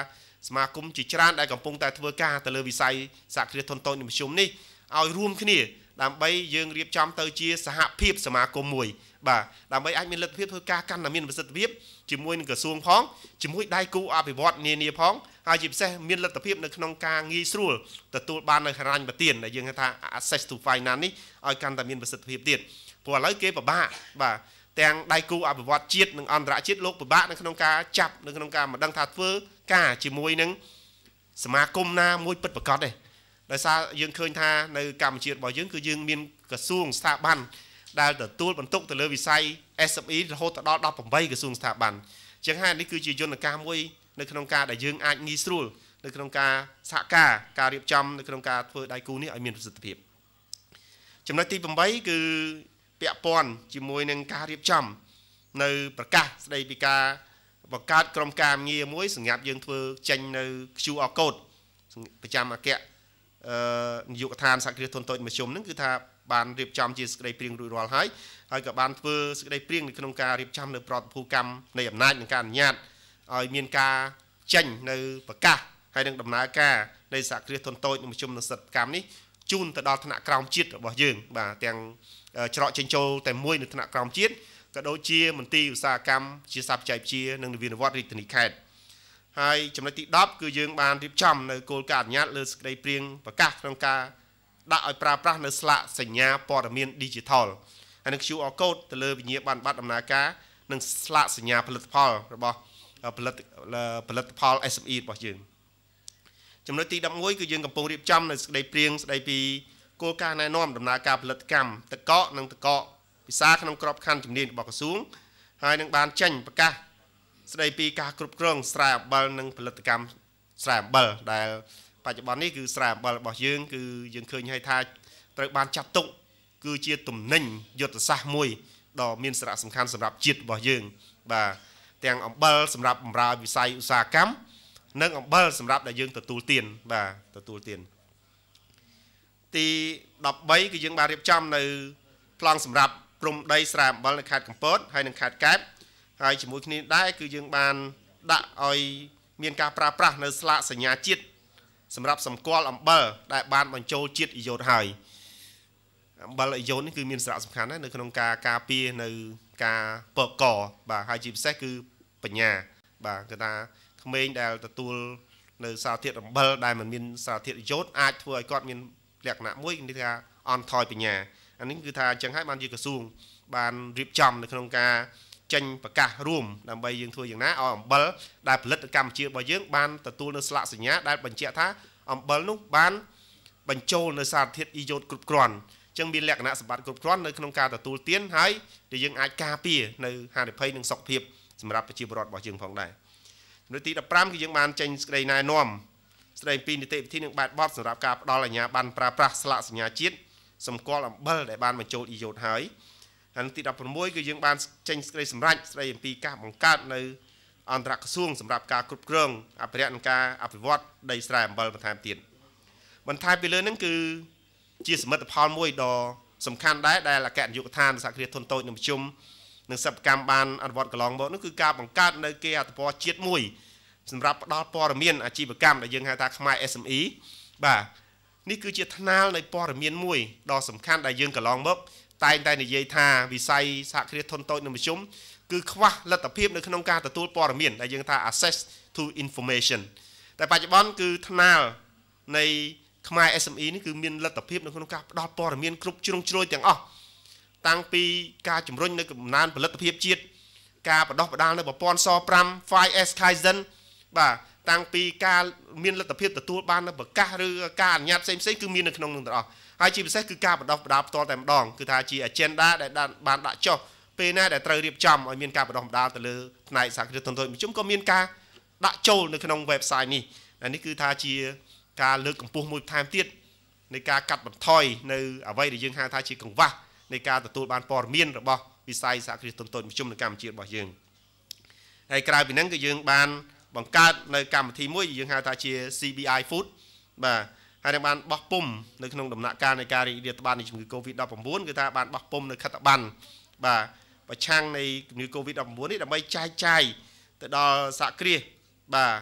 សមាគមជាច្រើនដែលកំពុងតែធ្វើការទៅលើវិស័យសហគ្រាសធុនតូចនិងមធ្យមនេះឲ្យរួមគ្នាដើម្បីយើងរៀបចំទៅជាសហភាព សមាគមមួយ បាទដើម្បីអាចមានលទ្ធភាពធ្វើការកាន់តែមានប្រសិទ្ធភាពជាមួយនឹងក្រសួងផងជាមួយដៃគូអភិវឌ្ឍនានាផងហើយជាពិសេសមានលទ្ធភាពនៅក្នុងការងាយស្រួលទទួលបាននៅហិរញ្ញប្បទានដែលយើងហៅថា access to finance នេះឲ្យកាន់តែមានប្រសិទ្ធភាពទៀតព្រោះឥឡូវគេពិបាកបាទទាំងដៃគូអភិវឌ្ឍជាតិនិងអន្តរជាតិលោកពិបាកនៅក្នុងការចាប់នៅក្នុងការមិនដឹងថាធ្វើការជាមួយនឹងសមាគមណាមួយពិតប្រាកដទេដោយសារយើងឃើញថានៅ កម្ពុជារបស់យើងគឺយើងមានក្រសួងស្ថាប័នដែលទទួលបន្ទុក ទៅលើវិស័យ SME រហូតដល់18ក្រសួងស្ថាប័នជាងហេតុនេះគឺជាយន្តការមួយ នៅក្នុងការដែលយើងអាចងាយស្រួលនៅក្នុងការសហការការរៀបចំនៅក្នុងការធ្វើដៃគូនេះឲ្យមានប្រសិទ្ធភាពចំណុចទី8គឺពាក់ព័ន្ធជាមួយនឹងការរៀបចំ នៅប្រកាសស្ដីពីការបង្កើតក្រុមការងារមួយសម្រាប់យើងធ្វើចេញនៅ QR code ប្រចាំអគ្គនយោបាយកឋានសហគ្រាសធុនតូចមធ្យមហ្នឹងគឺថាបានរៀបចំជាសេចក្តីព្រៀងរួចរាល់ហើយហើយក៏បានធ្វើសេចក្តីព្រៀងនៅក្នុងការរៀបចំនៅប្រតិភូកម្មនៃអំណាចនិងការអនុញ្ញាតឲ្យមានការចេញនៅ ប្រកាសហើយនឹងដំណើរការនៃសហគ្រាសធុនតូចនិងមធ្យមនៅសិទ្ធិកម្មនេះជូនទៅដល់ថ្នាក់ក្រោមជាតិរបស់យើងបាទទាំងច្រកចេញចូលតែមួយ នៅថ្នាក់ក្រោមជាតិក៏ដូចជាមន្ទីរឧស្សាហកម្មជាសាស្ត្របច្ចេកវិទ្យានិងនវានុវត្តន៍រាជធានីខេត្តហើយចំណុចទី10គឺយើងបានរៀបចំនៅគោលការណ៍អនុញ្ញាតលើសេចក្តីព្រៀងប្រកាសក្នុងការដាក់ឲ្យប្រើប្រាស់នៅស្លាកសញ្ញាព័ត៌មាន Digital ហើយនឹង QR code ទៅលើវិញ្ញាបនបត្រដំណើរការនិងស្លាកសញ្ញាផលិតផលរបស់ផលិតផលិតផល SME របស់យើងចំណុចទី11គឺយើងកំពុងរៀបចំនៅសេចក្តីព្រៀងស្ដីពីគោលការណ៍ណែនាំដំណើរការផលិតកម្មតកកនិងតកកពិសាក្នុងក្របខ័ណ្ឌជំនាញរបស់ក្រសួងហើយនឹងបានចេញប្រកាសស្ដីពីការគ្រប់គ្រងស្រែអំបិលនិងផលិតកម្មស្រែអំបិលដែល បច្ចុប្បន្ននេះគឺស្រែអំបិលរបស់យើងគឺយើងឃើញហើយថាត្រូវបានចាត់ទុកគឺជាទំនិញយុទ្ធសាស្ត្រមួយដ៏មានសារៈសំខាន់សម្រាប់ជាតិរបស់យើង បាទទាំងអំបិលសម្រាប់បម្រើវិស័យឧស្សាហកម្មនិងអំបិលសម្រាប់ដែលយើងទទួលទានបាទទទួលទានទី13គឺយើងបានរៀបចំនៅប្លង់សម្រាប់ព្រំដី ស្រែអំបិលនៅខេត្តកំពតហើយនិងខេត្តកែបហើយជាមួយគ្នាដែរគឺយើងបានដាក់ឲ្យមានការប្រើប្រាស់នៅស្លាកសញ្ញាជាតិសម្រាប់សម្គាល់អំបិលដែលបានបញ្ចូលជាតិអ៊ីយ៉ូតហើយអំបិលអ៊ីយ៉ូតនេះគឺមានសារៈសំខាន់ណាស់នៅក្នុងការការពារនៅការពកកបាទហើយជាពិសេសគឺបញ្ញាបាទគេថាក្មេងដែលទទួលនៅសារធាតុអំបិលដែលมันមានសារធាតុអ៊ីយ៉ូតអាចធ្វើឲ្យគាត់មានលក្ខណៈមួយគេថាអន់ថយបញ្ញាអានេះគឺថាអញ្ចឹងហើយបានជាក្រសួងបានរៀបចំនៅក្នុងការចេញប្រកាសរួមដើម្បីយើងធ្វើយ៉ាងណាឲ្យអំបិលដែលផលិតនៅកម្ពុជារបស់យើងបានទទួលនៅស្លាកសញ្ញាដែលបញ្ជាក់ថាអំបិលនោះបានបញ្ចូលនៅសារធាតុអ៊ីយ៉ូតគ្រប់គ្រាន់ចឹងមានលក្ខណៈសម្បត្តិគ្រប់គ្រាន់នៅក្នុងការទទួលទានហើយដែលយើងអាចការពារនៅហានិភ័យនិងសុខភាពសម្រាប់ប្រជាពលរដ្ឋរបស់យើងផងដែរចំណុចទី15គឺយើងបានចេញសេចក្តីណែនាំស្តីពីនីតិវិធីនិងបែបបទសម្រាប់ការផ្ដល់អាជ្ញាប័ណ្ណប្រើប្រាស់ស្លាកសញ្ញាជាតិសម្គាល់អំបិលដែលបានបញ្ចូលអ៊ីយ៉ូតហើយខាងទី16គឺយើងបាន ចេញសេចក្តីសម្រេចស្តីអំពីការបង្កើតនៅ អន្តរក្រសួងសម្រាប់ការគ្រប់គ្រងអភិរក្សនិងការអភិវឌ្ឍដីស្រែអំបិលបន្ថែមទៀតបន្ថែមពីលើនឹងគឺជាសមិទ្ធផលមួយដ៏សំខាន់ដែរដែលអគ្គនាយកដ្ឋានសហគ្រាសធុនតូចនិងមធ្យមនិងសិប្បកម្មបានអនុវត្តកន្លងមកនោះគឺការបង្កើតនៅគេអត្តពលជាតិមួយសម្រាប់ផ្ដល់ព័ត៌មានអាជីវកម្មដែលយើងហៅថាខ្មែរ SME បាទនេះគឺជាថ្នាលនៃព័ត៌មានមួយដ៏សំខាន់ដែលយើងកន្លងមកតែងតែនិយាយថាវិស័យសហគ្រាសធុនតូចនិងមធ្យមគឺខ្វះលទ្ធភាពនៅក្នុងការទទួលព័ត៌មានដែលយើងថា access to information តែបច្ចុប្បន្នគឺថ្នាលនៃខ្មែរ SME នេះគឺមានលទ្ធភាពនៅក្នុងការផ្តល់ព័ត៌មាន គ្រប់ជ្រុងជ្រោយទាំងអស់តាំងពីការជំរុញនៅកំណើនផលិតភាពជាតិការបដោះបដាលនៅប្រព័ន្ធស5 5S Kaizen បាទតាំងពីការមានលទ្ធភាពទទួលបាននៅប្រកាសឬការអនុញ្ញាតផ្សេងៗគឺមាននៅក្នុងនឹងទាំងអស់ហើយជាពិសេសគឺការបដិបដាផ្ទាល់តែម្ដងគឺថាជា agenda ដែលបានដាក់ចុះពេលណាដែលត្រូវរៀបចំឲ្យមានការបដិបដាទៅលើផ្នែកសហគ្រាសធុនតូចមធ្យមក៏មានការដាក់ចូលនៅក្នុង website នេះនេះគឺថាជាការលើកកម្ពស់មួយបន្ថែមទៀតនៃការកាត់បន្ថយនៅអ្វីដែលយើងហៅថាជាកង្វះនៃការទទួលបានព័ត៌មានរបស់វិស័យសហគ្រាសធុនតូចមធ្យមនៅកម្ពុជារបស់យើងហើយក្រៅពីហ្នឹងគឺយើងបានបង្កើតនៅកម្មវិធីមួយយើងហៅថាជា CBI Food បាទហើយនឹងបានបោះពុំនៅក្នុងដំណាក់កាលនៃការរីករាលដាលនៃជំងឺ Covid-19 គឺថាបានបោះពុំនៅខិត្តប័ណ្ណបាទប្រឆាំងនៃជំងឺ Covid-19 នេះដើម្បីចែកចាយទៅដល់សហគ្រាសបាទ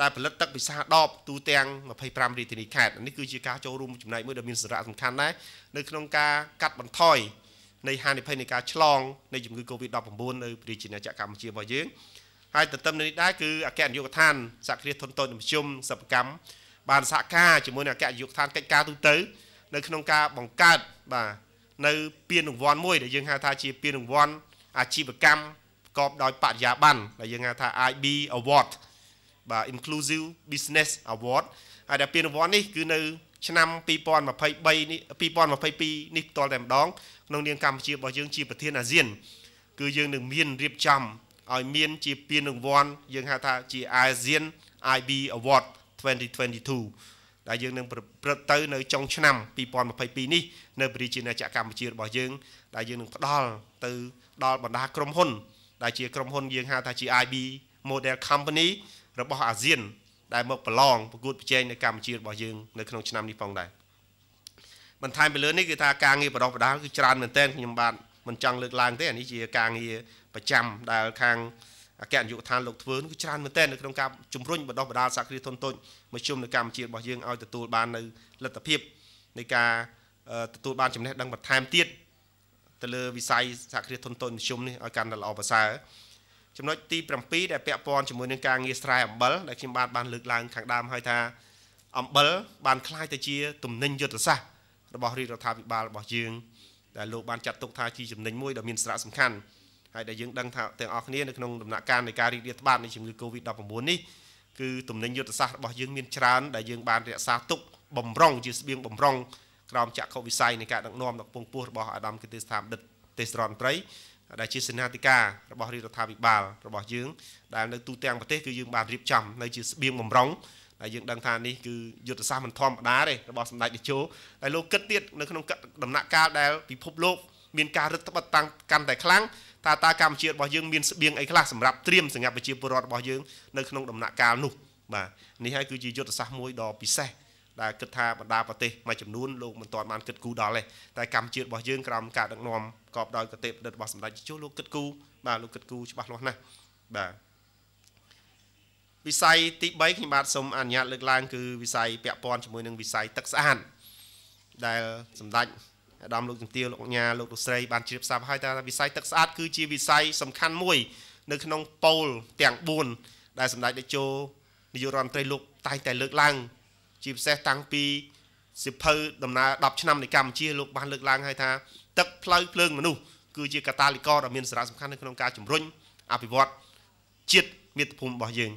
ដែលផលិតទឹកពិសាដបទូទាំង25រាជធានីខេត្តនេះគឺជាការចូលរួមចំណែកមួយដែលមានសារៈសំខាន់ដែរនៅក្នុងការកាត់បន្ថយនៃហានិភ័យនៃការឆ្លងនៃជំងឺ Covid-19 នៅរាជាណាចក្រកម្ពុជារបស់យើងហើយទន្ទឹមនឹងនេះដែរគឺអគ្គនាយកដ្ឋានសហគ្រាសធុនតូចនិងមធ្យមសិប្បកម្មបានសហការជាមួយនឹងអគ្គនាយកដ្ឋានកិច្ចការទូទៅនៅក្នុងការបង្កើតបាទនៅពានរង្វាន់មួយដែលយើងហៅថាជាពានរង្វាន់អាជីវកម្មប្រកបដោយបរិយាបន្នដែលយើងហៅថា IB Award បាទ Inclusive Business Award ហើយដែលពានរង្វាន់នេះគឺនៅឆ្នាំ2023នេះ2022នេះផ្ទាល់តែម្ដងក្នុងនាមកម្ពុជារបស់យើងជាប្រធានអាស៊ានគឺយើងនឹងមានរៀបចំឲ្យមានជាពានរង្វាន់យើងហៅថាជា ASEAN IB Award 2022 ដែលយើងនឹងប្រព្រឹត្តទៅនៅចុងឆ្នាំ2022នេះនៅព្រះរាជាណាចក្រកម្ពុជារបស់យើង ដែលយើងនឹងផ្ដល់ទៅដល់បណ្ដាក្រុមហ៊ុន ដែលជាក្រុមហ៊ុនយើងហៅថាជា IB Model Company របស់អាស៊ាន ដែលមកប្រឡងប្រកួតប្រជែងនៅកម្ពុជារបស់យើង នៅក្នុងឆ្នាំនេះផងដែរបន្ថែមពីលើនេះគឺថាការងារបដិបដាគឺច្រើនមែនទែនខ្ញុំបាទមិនចង់លើកឡើងទេអានេះជាការងារប្រចាំដែលខាងអគ្គនាយកដ្ឋានលោកធ្វើនោះគឺច្រើនមែនទែននៅក្នុងការជំរុញបណ្ដុះបណ្ដាលសហគ្រាសធុនតូចមជ្ឈមនៅកម្ពុជារបស់យើងឲ្យទទួលបាននៅលទ្ធភាពនៃការទទួលបានចំណេះដឹងបន្ថែមទៀតទៅលើវិស័យសហគ្រាសធុនតូចមធ្យមនេះឲ្យកាន់តែល្អប្រសើរចំណុចទី7ដែលពាក់ព័ន្ធជាមួយនឹងការងារស្រែអំបិលដែលខ្ញុំបាទបានលើកឡើង ខាងដើមហើយថាអំបិលបានคล้ายទៅជាទំនិញយុទ្ធសាស្ត្ររបស់រាជរដ្ឋាភិបាលរបស់យើងដែលលោកបានចាត់ទុកថាជាចំណេញមួយដ៏មានសារៈសំខាន់ហើយដែលយើងដឹងថាទាំងអស់គ្នានៅក្នុងដំណាក់កាលនៃការរីករាលដាលនៃជំងឺ Covid-19 នេះគឺទំនិញយុទ្ធសាស្ត្ររបស់យើងមានច្រើនដែលយើងបានរក្សាទុកបំរុងជាស្បៀងបំរុងក្រោមចក្ខុវិស័យនៃការដឹកនាំដល់ពងពោះរបស់អាដាមគិតិស្ថាបដិតទេសរនត្រីដែលជាសេនាធិការរបស់រាជរដ្ឋាភិបាល របស់យើង ដែលនៅទូទាំងប្រទេសគឺយើងបានរៀបចំនៅជាស្បៀងបំរុងដែលយើងដឹងថានេះគឺយុទ្ធសាស្ត្រមិនធម្មតាទេរបស់សម្ដេចតេជោដែលលោកគិតទៀតនៅក្នុងដំណាក់កាលដែលពិភពលោកមានការរឹតបន្តឹងកាន់តែខ្លាំងតើតើកម្ពុជារបស់យើងមានស្បៀងអីខ្លះសម្រាប់ត្រៀមសម្រាប់ប្រជាពលរដ្ឋរបស់យើងនៅក្នុងដំណាក់កាលនោះបាទនេះហើយគឺជាយុទ្ធសាស្ត្រមួយដ៏ពិសេសដែលគិតថាបណ្ដាប្រទេសមួយចំនួនលោកមិនទាន់បានគិតគូរដល់ទេតែកម្ពុជារបស់យើងក្រោមការដឹកនាំកបដោយកតេបដិតរបស់សម្ដេចជួលោកគិតគូរបាទលោកគិតគូរច្បាស់លាស់ណាស់បាទវិស័យទី3ខ្ញុំបាទសូមអនុញ្ញាតលើកឡើងគឺវិស័យពាក់ព័ន្ធជាមួយនឹងវិស័យទឹកស្អាតដែលសម្ដេចអាដាមលោកជំទាវលោកញ៉ាលោកលោកស្រីបានជ្រាបសាប់ហើយថាវិស័យទឹកស្អាតគឺជាវិស័យសំខាន់មួយ នៅក្នុងពោលទាំង4ដែលសម្ដេចតេជោនាយករដ្ឋមន្ត្រីលោកតែងតែលើកឡើងជាពិសេសតាំងពីសិភៅដំណើរ10ឆ្នាំនៃកម្ពុជាលោកបានលើកឡើងហើយថាទឹកផ្លូវភ្លើងមនុស្សគឺជាកតាលីករដ៏មានសារៈសំខាន់នៅក្នុងការជំរុញអភិវឌ្ឍជាតិមាតុភូមិរបស់យើង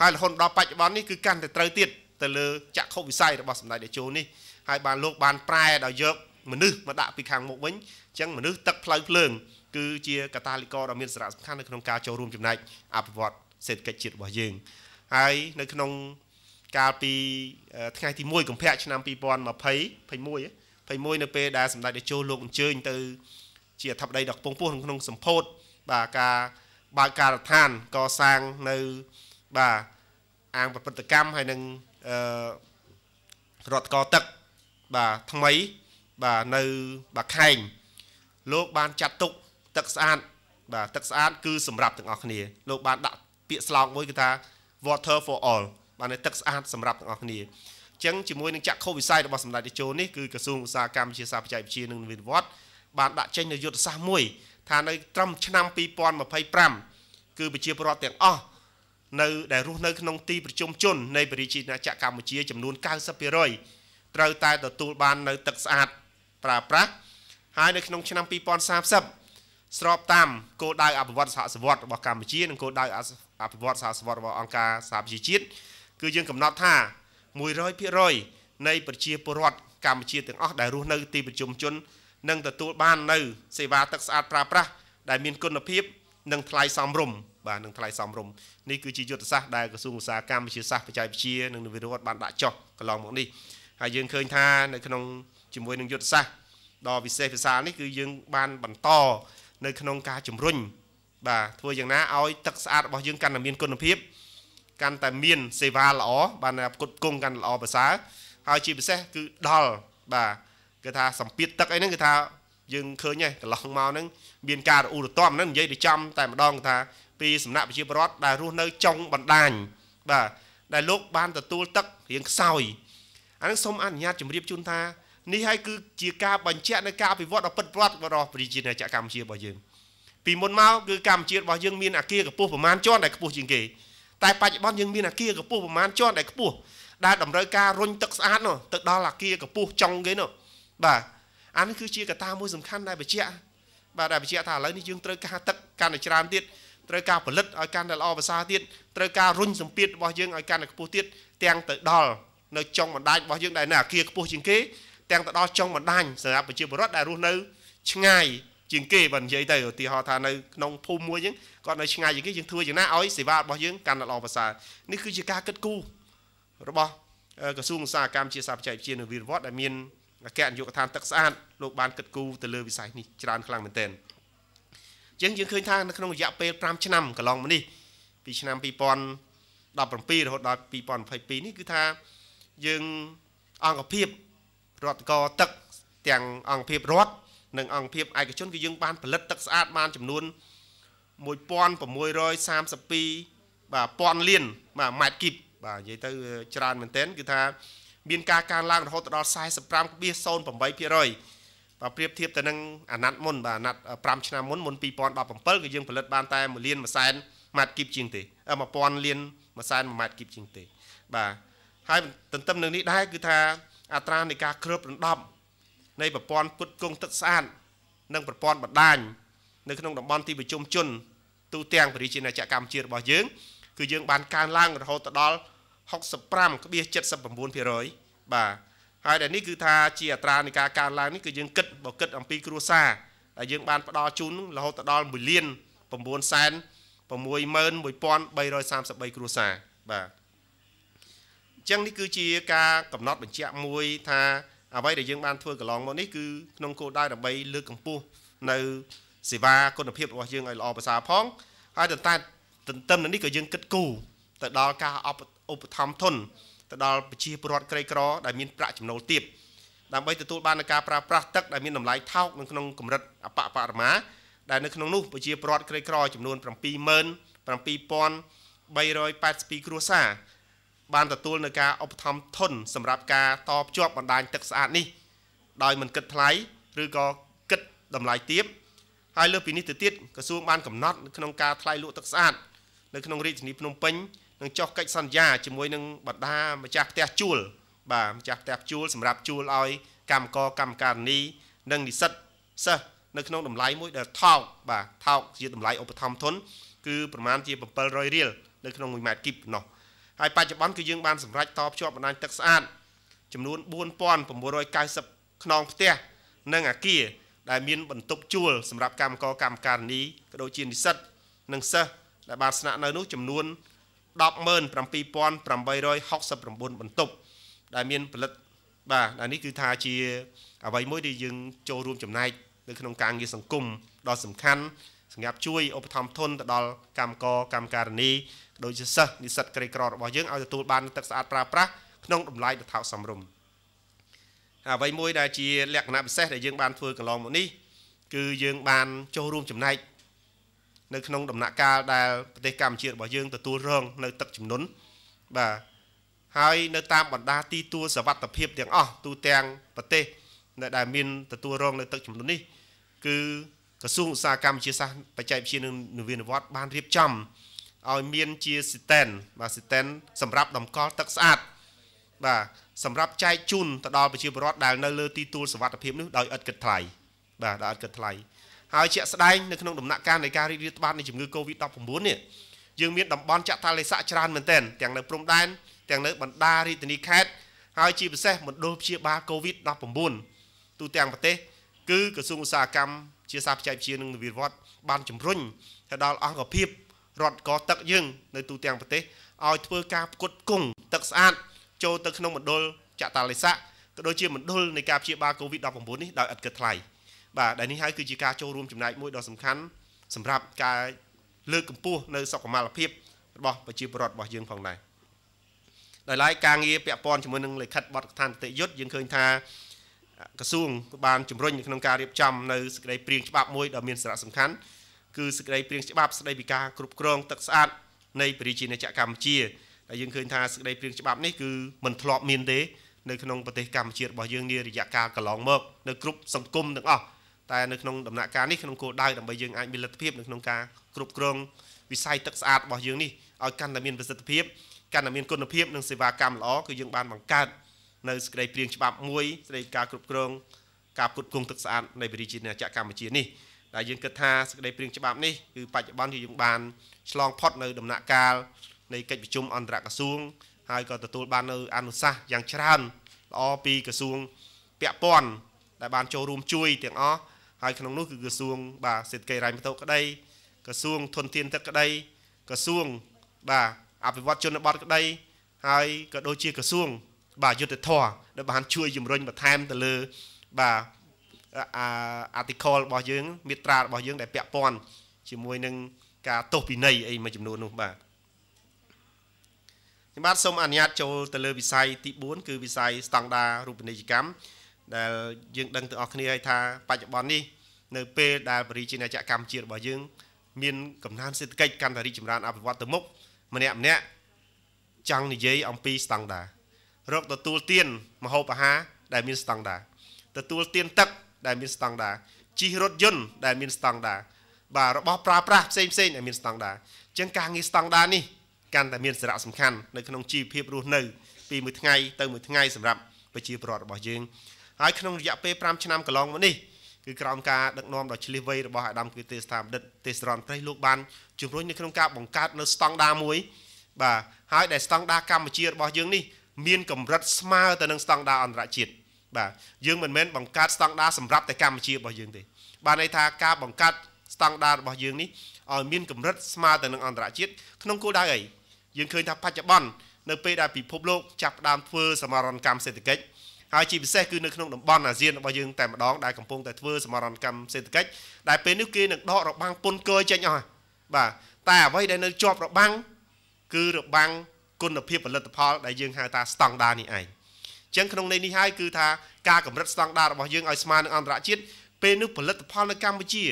ហើយរហូតដល់បច្ចុប្បន្ននេះគឺកាន់តែត្រូវទៀតទៅលើ ចក្ខុវិស័យរបស់សម្ដេចតេជោនេះហើយបានលោកបានប្រែដោយយកមនុស្សមកដាក់ពីខាងមុខវិញអញ្ចឹងមនុស្សទឹកផ្លូវភ្លើងគឺជាកតាលីករដ៏មានសារៈសំខាន់នៅក្នុងការចូលរួមចំណែកអភិវឌ្ឍសេដ្ឋកិច្ចជាតិរបស់យើងហើយនៅក្នុងកាលពីថ្ងៃទី1កុម្ភៈឆ្នាំ2020 21 21នៅពេលដែលសម្ដេចតេជោលោកអញ្ជើញទៅជាអធិបតីដ៏ខ្ពង់ពោះក្នុងសម្ពោធបាទការបើកការដ្ឋានកសាងនៅបាទអាងប្រព្រឹត្តកម្មហើយនឹងអឺរដ្ឋកោទឹកបាទថ្មីបាទនៅបាខែងលោកបានចាត់ទុក ទឹកស្អាតបាទទឹកស្អាតគឺសម្រាប់ទាំងអស់គ្នាលោកបាន ដាក់ពាក្យស្លោកមួយគឺថា water for all បានទឹកស្អាតសម្រាប់ទាំងអស់គ្នាអញ្ចឹងជាមួយនឹងចាក់ខោវិស័យរបស់សម្ដេចតេជោនេះគឺក្រសួងឧស្សាហកម្មវិទ្យាសាស្ត្របច្ចេកវិទ្យានិងវិនិវត្តន៍បានដាក់ចេញនូវយុទ្ធសាស្ត្រមួយ ថានៅត្រឹមឆ្នាំ2025គឺប្រជាពលរដ្ឋទាំងអស់នៅដែលរស់នៅក្នុងទីប្រជុំជននៃប្រជាជាតិកម្ពុជា ចំនួន90%ត្រូវតែទទួលបាននៅទឹកស្អាតប្រើប្រាស់ហើយនៅក្នុងឆ្នាំ2030ស្របតាមគោលដៅអភិវឌ្ឍសហសវត្ថរបស់កម្ពុជានិងគោលដៅអភិវឌ្ឍសហសវត្ថរបស់អង្គការសហប្រជាជាតិគឺយើងកំណត់ថា100%នៃប្រជាពលរដ្ឋកម្ពុជាទាំងអស់ដែលរស់នៅទីប្រជុំជននឹងទទួលបាននៅ សេវាទឹកស្អាតប្រើប្រាស់ដែលមានគុណភាពនិងថ្លៃ សមរម្យបាទនឹងថ្លៃសមរម្យនេះគឺជាយុទ្ធសាស្ត្រដែលក្រសួងឧស្សាហកម្មវិទ្យាសាស្ត្របច្ចេកវិទ្យានិងនិវិរដ្ឋបានដាក់ចុះកន្លងមកនេះហើយយើងឃើញថានៅក្នុងជាមួយនឹងយុទ្ធសាស្ត្រដ៏វិសេសវិសាលនេះគឺយើងបានបន្តនៅក្នុងការជំរុញបាទធ្វើយ៉ាងណាឲ្យទឹកស្អាតរបស់យើងកាន់តែមានគុណភាព កាន់តែមានសេវាល្អបានផ្គត់ផ្គង់កាន់ល្អប្រសើរហើយជាពិសេសគឺដល់បាទគេថាសម្ពាធទឹកអីហ្នឹងគេថាយើងឃើញហើយកន្លងមកហ្នឹងមានការរអ៊ូរទាំហ្នឹងនិយាយទៅចំតែម្ដងថា ពីសំណាក់ប្រជាពលរដ្ឋដែលរស់នៅចុងបណ្ដាញបាទដែលលោកបានទទួលទឹករៀងខ្សោយអានឹងសូមអនុញ្ញាតជម្រាបជូនថានេះហើយគឺជាការបញ្ជាក់នៅការអភិវឌ្ឍដ៏ពិតប្រាកដរបស់ប្រជាជាតិកម្ពុជារបស់យើងពីមុនមកគឺកម្ពុជារបស់យើងមានអាគារកម្ពស់ប្រមាណជាន់ដែលខ្ពស់ជាងគេតែបច្ចុប្បន្នយើងមានអាគារកម្ពស់ប្រមាណជាន់ដែលខ្ពស់ដែលតម្រូវការរុញទឹកស្អាតនោះទៅដល់អាគារកម្ពស់ចុងគេនោះបាទអានេះគឺជាកត្តាមួយសំខាន់ដែលបញ្ជាក់បាទដែលបញ្ជាក់ថាឥឡូវនេះយើងត្រូវការទឹកកាន់តែច្រើនទៀតត្រូវការផលិតឲ្យកាន់តែល្អប្រសើរទៀតត្រូវការរុញសម្ពាធរបស់យើងឲ្យកាន់តែខ្ពស់ទៀតទាំងទៅដល់នៅចុងបណ្ដាញរបស់យើងដែលនៅអាគារខ្ពស់ជាងគេទាំងទៅដល់ចុងបណ្ដាញសម្រាប់ប្រជាពលរដ្ឋដែលរស់នៅ ឆ្ងាយជាងគេបើនិយាយទៅឧទាហរណ៍ថានៅក្នុងភូមិមួយហ្នឹងគាត់នៅឆ្ងាយជាងគេយើងធ្វើយ៉ាងណាឲ្យសេវារបស់យើងកាន់តែល្អប្រសើរនេះគឺជាការគិតគូររបស់ ក្រសួងឧស្សាហកម្មជាសាស្ត្រាចារ្យវិទ្យានៅវិរវត្តដែលមានអគ្គនាយកដ្ឋានទឹកស្អាតលោកបានគិតគូរទៅលើវិស័យនេះច្រើនខ្លាំងមែនទែនជាងយើងឃើញថានៅក្នុងរយៈពេល5ឆ្នាំកន្លងមកនេះពីឆ្នាំ2017រហូតដល់2022នេះគឺថាយើងអង្គភាពរដ្ឋកទឹកទាំងអង្គភាពរដ្ឋនិងអង្គភាពឯកជនគឺយើង បានផលិតទឹកស្អាតបានចំនួន1632បាទ1000លានបាទម៉ែត្រគីបបាទនិយាយទៅ ច្រើនមែនទែនគឺថា មានការកើនឡើងរហូតដល់45.08%បាទប្រៀបធៀបទៅនឹងអាណត្តិមុនបាទអាណត្តិ5ឆ្នាំមុនមុន2017គឺយើងផលិតបានតែ1លាន1សែនម៉ែត្រគីបជាងទេ1000លាន1សែន1ម៉ែត្រគីបជាងទេ បាទហើយទន្ទឹមនឹងនេះដែរគឺថាអត្រានៃការគ្របដណ្ដប់នៃប្រព័ន្ធពុតគង់ទឹកស្អាតនិងប្រព័ន្ធបណ្ដាញនៅក្នុងតំបន់ទីប្រជុំជនទូទាំងប្រជាជាតិកម្ពុជារបស់យើងគឺយើងបានកើនឡើងរហូតដល់65.79%បាទហើយដែលនេះគឺថាជាអត្រានៃការកើនឡើងនេះគឺយើងគិតបើគិតអំពីគ្រួសារដែលយើងបានផ្ដល់ជូនរហូតដល់1លាន9សែន61333គ្រួសារបាទញ្ចឹងនេះគឺជាការកំណត់បញ្ជាក់មួយថាអ្វីដែលយើងបានធ្វើកន្លងមកនេះគឺក្នុងគោលដៅដើម្បីលើកកម្ពស់នៅសេវាគុណភាពរបស់យើងឲ្យល្អប្រសើរផងហើយតន្តែទន្ទឹមនឹងនេះក៏យើងគិតគូរទៅដល់ការឧបត្ថម្ភធនទៅដល់ប្រជាពលរដ្ឋក្រីក្រដែលមានប្រាក់ចំណូលទាប ដើម្បីទទួលបានការប្រើប្រាស់ទឹកដែលមានតម្លៃថោកនៅក្នុងកម្រិតអបអបរមា ដែលនៅក្នុងនោះប្រជាពលរដ្ឋក្រីក្រ ចំនួន77000 7382គ្រួសារបានទទួលនឹងការឧបត្ថម្ភធន សម្រាប់ការតភ្ជាប់បណ្ដាញទឹកស្អាតនេះ ដោយមិនគិតថ្លៃឬក៏គិតតម្លៃទាបហើយលើសពីនេះទៅទៀតក្រសួងបានកំណត់ក្នុងការថ្លៃលក់ទឹកស្អាតនៅក្នុងរាជធានីភ្នំពេញនឹងចុះកិច្ចសន្យាជាមួយនឹងបណ្ដាម្ចាស់ផ្ទះជួល បាទម្ចាស់ផ្ទះជួលសម្រាប់ជួលឲ្យកម្មករកម្មការិនីនិងនិស្សិតសិស្សនៅក្នុងតម្លៃមួយដែលថោកបាទថោកជាតម្លៃឧបត្ថម្ភធនគឺប្រមាណជា700រៀលនៅក្នុង1ម៉ែត្រគីបនោះហើយបច្ចុប្បន្នគឺយើងបានសម្រេចតភ្ជាប់បណ្ដាញទឹកស្អាតចំនួន4990ខ្នងផ្ទះនិងអាគារដែលមានបន្ទប់ជួលសម្រាប់កម្មករកម្មការនីក៏ដូចជានិស្សិតនិងសិស្សដែលបានស្នាក់នៅនោះចំនួន107,869បន្ទប់ដែលមានផលិតបាទអានេះគឺថាជាអ្វីមួយដែលយើងចូលរួមចំណែកនៅក្នុងការងារសង្គមដ៏សំខាន់សម្រាប់ជួយឧបត្ថម្ភធនទៅដល់កម្មករកម្មការិនីដូចជាសិស្សនិស្សិតក្រីក្ររបស់យើងឲ្យទទួលបានទឹកស្អាតប្រើប្រាស់ក្នុងតម្លៃដ៏ថោកសមរម្យអ្វីមួយដែលជាលក្ខណៈពិសេសដែលយើងបានធ្វើកន្លងមកនេះគឺយើងបានចូលរួមចំណែកនៅ ក្នុង ដំណាក់កាលដែលប្រទេសកម្ពុជារបស់យើងទទួលរងនៅទឹកជំនន់បាទហើយនៅតាមបណ្ដាទីទួលសវត្ថភាពទាំងអស់ទូទាំងប្រទេសដែលមានទទួលរងនៅទឹកជំនន់នេះគឺក្រសួងឧស្សាហកម្មវិទ្យាសាស្ត្របច្ចេកវិទ្យានិងនវានុវត្តន៍បានរៀបចំឲ្យមានជា system បាទ system សម្រាប់តម្កល់ទឹកស្អាតបាទសម្រាប់ចែកជូនទៅដល់ប្រជាពលរដ្ឋដែលនៅលើទីទួលសវត្ថិភាពនេះដោយឥតគិតថ្លៃបាទដោយឥតគិតថ្លៃហើយជាក់ស្ដែងនៅក្នុងដំណាក់កាលនៃការរីករាលដាលនៃជំងឺ Covid-19 នេះយើងមានតំបន់ចាក់តាលេសាច្រើនមែនទែនទាំងនៅព្រំដែនទាំងនៅបណ្ដារាជធានីខេត្តហើយជាពិសេសមណ្ឌលព្យាបាល Covid-19 ទូទាំងប្រទេសគឺក្រសួងឧស្សាហកម្មជាសាស្ត្របច្ចេកវិទ្យានិងនវាវត្ត បានជំរុញទៅដល់អង្គភាពរដ្ឋកទឹកយើងនៅទូទាំងប្រទេសឲ្យធ្វើការផ្គត់ផ្គង់ទឹកស្អាតចូលទៅក្នុងមណ្ឌលចតាលេស័កក៏ដូចជាមណ្ឌលនៃការព្យាបាល COVID-19 នេះដោយឥតគិតថ្លៃបាទដែលនេះហើយគឺជាការចូលរួមចំណែកមួយដ៏សំខាន់សម្រាប់ការលើកកម្ពស់នៅសុខុមាលភាពរបស់ប្រជាពលរដ្ឋរបស់យើងផងដែរដោយឡែកការងារពាក់ព័ន្ធជាមួយនឹងលិខិតបទដ្ឋានតេយ្យយុទ្ធយើងឃើញថាក្រសួងបានជំរុញក្នុងការរៀបចំនៅសេចក្តីព្រៀងច្បាប់មួយដ៏មានសារៈសំខាន់គឺសេចក្តីព្រៀងច្បាប់ស្តីពីការគ្រប់គ្រងទឹកស្អាតនៃប្រជាជាតិកម្ពុជាដែលយើងឃើញថាសេចក្តីព្រៀងច្បាប់នេះគឺមិនធ្លាប់មានទេនៅក្នុងប្រទេសកម្ពុជារបស់យើងនារយៈកាលកន្លងមកនៅគ្រប់សង្គមទាំងអស់តែនៅក្នុងដំណាក់កាលនេះក្នុងគោលដៅដើម្បីយើងអាចមានលទ្ធភាពនៅក្នុងការគ្រប់គ្រងវិស័យទឹកស្អាតរបស់យើងនេះឲ្យកាន់តែមានប្រសិទ្ធភាពកាន់តែមានគុណភាពនិងសេវាកម្មល្អគឺយើងបានបង្កើតនៅសេចក្តីព្រៀងច្បាប់មួយស្តីការគ្រប់គ្រង ការផ្គត់ផ្គង់ទឹកស្អាតនៃព្រះរាជាណាចក្រកម្ពុជានេះដែលយើងគិតថាសេចក្តីព្រៀងច្បាប់នេះគឺបច្ចុប្បន្នយើងបានឆ្លងផុតនៅដំណាក់កាលនៃកិច្ចប្រជុំអន្តរក្រសួងហើយក៏ទទួលបាននៅអនុសាសន៍យ៉ាងច្រើនល្អពីក្រសួងពាក់ព័ន្ធដែលបានចូលរួមជួយទាំងអស់ហើយក្នុងនោះគឺក្រសួង បាទសេដ្ឋកិច្ចរាយផ្ទោក្តីក្រសួងធនធានទឹកក្តីក្រសួងបាទអភិវឌ្ឍជនបទក្តីហើយក៏ដូចជាក្រសួងបាទយុទ្ធធរដែលបានជួយជំរុញបន្ថែមទៅលើបាទអា article របស់យើងមេត្រារបស់យើងដែលពាក់ព័ន្ធជាមួយនឹងការទោសពិន័យអីមួយចំនួននោះបាទខ្ញុំបាទសូមអនុញ្ញាតចូលទៅលើ វិស័យទី4គឺវិស័យស្តង់ដាររូបនីយកម្មដែលយើងដឹងទាំងអស់គ្នាហើយថាបច្ចុប្បន្ននេះនៅពេលដែលបរិជាណាចក្រកម្ពុជារបស់យើង មានកំណើនសេដ្ឋកិច្ចកាន់តែរីកចម្រើនអភិវឌ្ឍទៅមុខម្នាក់ម្នាក់ចង់និយាយអំពីស្តង់ដាររកទទួលទានម្ហូបអាហារដែលមានស្តង់ដារទទួលទានទឹកដែលមានស្តង់ដារជិះរថយន្តដែលមានស្តង់ដារបាទរបស់ប្រើប្រាស់ផ្សេងផ្សេងដែលមានស្តង់ដារអញ្ចឹងការងារស្តង់ដារនេះកាន់តែមានសារៈសំខាន់នៅក្នុងជីវភាពរស់នៅពីមួយថ្ងៃទៅមួយថ្ងៃសម្រាប់ប្រជាពលរដ្ឋរបស់យើងហើយក្នុងរយៈពេល5ឆ្នាំកន្លងមកនេះគឺក្រោមការដឹកនាំដ៏ឆ្លៀសវៃរបស់អាដាមគឺទេស្ថាបណ្ឌិតទេសរនប្រេសលោកបានជំរុញនៅក្នុងការបង្កើតនៅស្តង់ដារមួយ បាទហើយដែលស្តង់ដារកម្ពុជារបស់យើងនេះមានកម្រិតស្មើទៅនឹងស្តង់ដារអន្តរជាតិបាទយើងមិនមែនបង្កើតស្តង់ដារសម្រាប់តែកម្ពុជារបស់យើងទេបានន័យថាការបង្កើតស្តង់ដាររបស់យើងនេះឲ្យមានកម្រិតស្មើទៅនឹងអន្តរជាតិក្នុងគោលដៅអីយើងឃើញថាបច្ចុប្បន្ននៅពេលដែលពិភពលោកចាប់ផ្ដើមធ្វើសមរណកម្មសេដ្ឋកិច្ចហើយជាពិសេសគឺនៅក្នុងតំបន់អាស៊ានរបស់យើង តែម្ដងដែលកំពុងតែធ្វើសមរណកម្មសេដ្ឋកិច្ចដែលពេលនេះគេនឹងដករបាំងពុនកយចេញអស់បាទតែអ្វីដែលនៅជាប់របាំងគឺរបាំងគុណភាពផលិតផលដែលយើងហៅថាស្តង់ដារនេះឯងអញ្ចឹងក្នុងន័យនេះហើយគឺថាការកម្រិតស្តង់ដាររបស់យើងឲ្យស្មើនឹងអន្តរជាតិពេលនោះផលិតផលនៅកម្ពុជា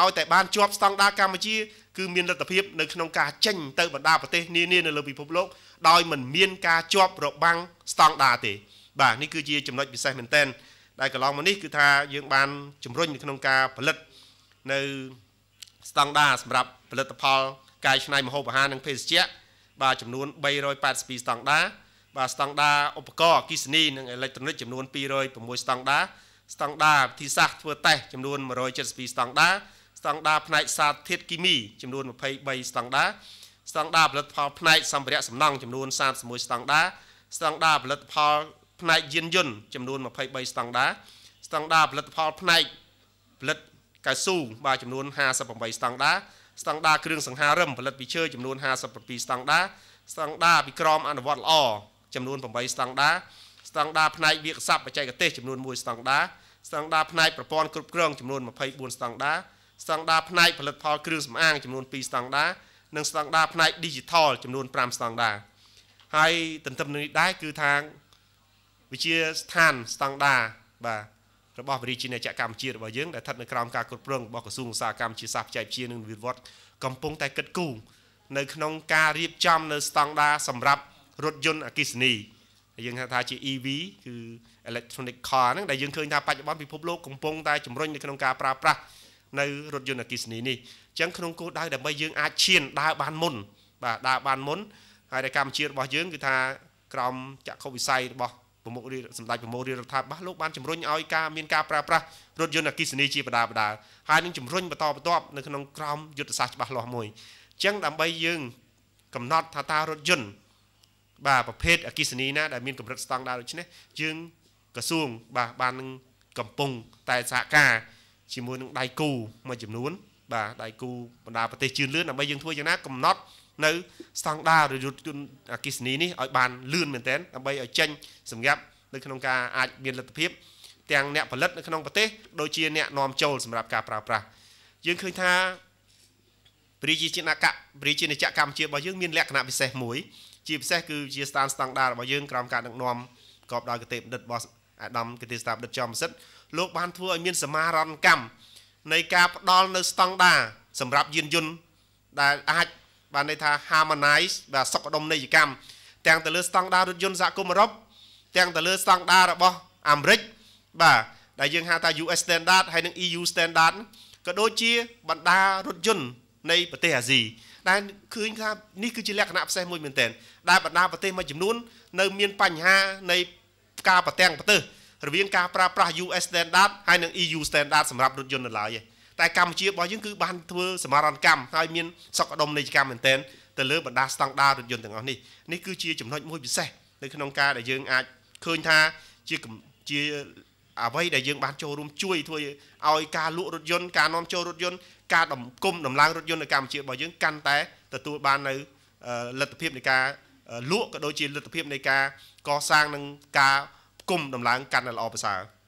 ឲ្យតែបានជាប់ស្តង់ដារកម្ពុជាគឺមានលទ្ធភាពនៅក្នុងការចេញទៅបណ្ដាប្រទេសនានានៅលើពិភពលោក ដោយមិនមានការជាប់របាំងស្តង់ដារទេ បាទនេះគឺជាចំណុចពិសេសមែនតើដែលកន្លងមកនេះគឺថាយើងបានជំរុញនៅក្នុងការផលិតនៅស្តង់ដារសម្រាប់ផលិតផលកាយឆ្នៃម្ហូបអាហារនិងភេសជ្ជៈបាទចំនួន382ស្តង់ដារបាទស្តង់ដារឧបករណ៍អគិសនីនិងអេឡិចត្រូនិកចំនួន206ស្តង់ដារស្តង់ដារវិធីសាស្ត្រធ្វើតេស្តចំនួន172ស្តង់ដារស្តង់ដារផ្នែកសារធាតុគីមីចំនួន23ស្តង់ដារស្តង់ដារផលិតផលផ្នែកសម្ភារៈសំណង់ចំនួន31ស្តង់ដារស្តង់ដារផលិតផលផ្នែកយានយន្តចំនួន23ស្តង់ដារស្តង់ដារផលិតផលផ្នែកផលិតកៅស៊ូបាទចំនួន58ស្តង់ដារស្តង់ដារគ្រឿងសង្ហារឹមផលិតពីឈើចំនួន57ស្តង់ដារស្តង់ដារពីក្រមអនុវត្តល្អចំនួន8ស្តង់ដារស្តង់ដារផ្នែកវាក្យស័ព្ទបច្ចេកទេសចំនួន1ស្តង់ដារស្តង់ដារផ្នែកប្រព័ន្ធគ្រប់គ្រងចំនួន24ស្តង់ដារស្តង់ដារផ្នែកផលិតផលគ្រឿងសម្អាងចំនួន2ស្តង់ដារនិងស្តង់ដារផ្នែក Digital ចំនួន5ស្តង់ដារហើយទន្ទឹមនឹងនេះដែរគឺថាវិជាស្ថានស្តង់ដារបាទរបស់ព្រះរាជាណាចក្រកម្ពុជារបស់យើងដែលស្ថិតនៅក្រោមការគ្រប់គ្រងរបស់ក្រសួងឧស្សាហកម្មជាសាស្ត្របច្ចេកវិទ្យានិងវិវត្តកំពុងតែកិត្តគូរនៅក្នុងការរៀបចំនៅស្តង់ដារសម្រាប់រថយន្តអគ្គិសនីយើងហៅថាជា EV គឺ electronic car ហ្នឹងដែលយើងឃើញថាបច្ចុប្បន្នពិភពលោកកំពុងតែជំរុញនៅក្នុងការប្រើប្រាស់នៅរថយន្តអគ្គិសនីនេះអញ្ចឹងក្នុងគោលដៅដើម្បីយើងអាចឈានដើរបានមុនបាទដើរបានមុនហើយតែកម្ពុជារបស់យើងគឺថាក្រោមចក្ខុវិស័យរបស់ប្រមុខសម្ដេចប្រមុខរាជរដ្ឋាភិបាលលោកបានជំរុញឲ្យការមានការប្រើប្រាស់រថយន្តអគ្គិសនីជាបណ្ដាបណ្ដាហើយនឹងជំរុញបន្តបន្ទាប់នៅក្នុងក្រមយុទ្ធសាស្ត្រច្បាស់លាស់មួយអញ្ចឹងដើម្បីយើងកំណត់ថាតើរថយន្តបាទប្រភេទអគ្គិសនីណាដែលមានកម្រិតស្តង់ដារដូចនេះយើងក្រសួងបាទបាននឹងកំពុងតែសហការជាមួយនឹងដៃគូមួយចំនួនបាទដៃគូបណ្ដាប្រទេសជឿនលឿនដើម្បីយើងធ្វើយ៉ាងណាកំណត់នៅស្តង់ដាររយុទ្ធយន្តអគិសនីនេះឲ្យបានលឿនមែនទែនដើម្បីឲ្យចេញសម្រាប់នៅក្នុងការអាចមានលទ្ធភាពទាំងអ្នកផលិតនៅក្នុងប្រទេសដូចជាអ្នកនាំចូលសម្រាប់ការប្រើប្រាស់យើងឃើញថាព្រះរាជាណាចក្រព្រះរាជាណាចក្រកម្ពុជារបស់យើងមានលក្ខណៈពិសេសមួយជាពិសេសគឺជាស្ថានស្តង់ដាររបស់យើងក្រោមការដឹកនាំក្របដោយកទេបណ្ឌិតរបស់អាដាមគតិស្ថាបដិតចំប្រសិទ្ធលោកបានធ្វើឲ្យមានសមារណកម្មនៃការផ្ដល់នៅស្តង់ដារសម្រាប់យានយន្តដែលអាចបានន័យថា harmonize បាទសុខដុមនីយកម្មទាំងទៅលើស្តង់ដាររថយន្តសហគមន៍អឺរ៉ុបទាំងទៅលើស្តង់ដាររបស់អាមេរិកបាទដែលយើងហៅថា US standard ហើយនិង EU standard ក៏ដូចជាបណ្ដារថយន្តនៃប្រទេសអាស៊ីដែលឃើញថានេះគឺជាលក្ខណៈពិសេសមួយមែនទែនដែលបណ្ដាប្រទេសមួយចំនួននៅ មានបញ្ហានៃការប្រទាំងប្រទេសរវាងការប្រើប្រាស់ US standard ហើយនិង EU standard សម្រាប់រថយន្តនៅឡើយឯងតែកម្ពុជារបស់យើងគឺបានធ្វើសមរណកម្មហើយមានសក្តដុំនៃកម្មមែនទែនទៅលើបណ្ដាស្តង់ដាររថយន្តទាំងអស់នេះនេះគឺជាចំណុចមួយពិសេសនៅក្នុងការដែលយើងអាចឃើញថាជាជាអ្វីដែលយើងបានចូលរួមជួយធ្វើឲ្យការលក់រថយន្តការនាំចូលរថយន្តការដំគុំដំឡើងរថយន្តនៅកម្ពុជារបស់យើងកាន់តែទទួលបាននៅលទ្ធភាពនៃការលក់ក៏ដូចជាលទ្ធភាពនៃការកសាងនិងការគុំដំឡើងកាន់តែល្អប្រសើរ។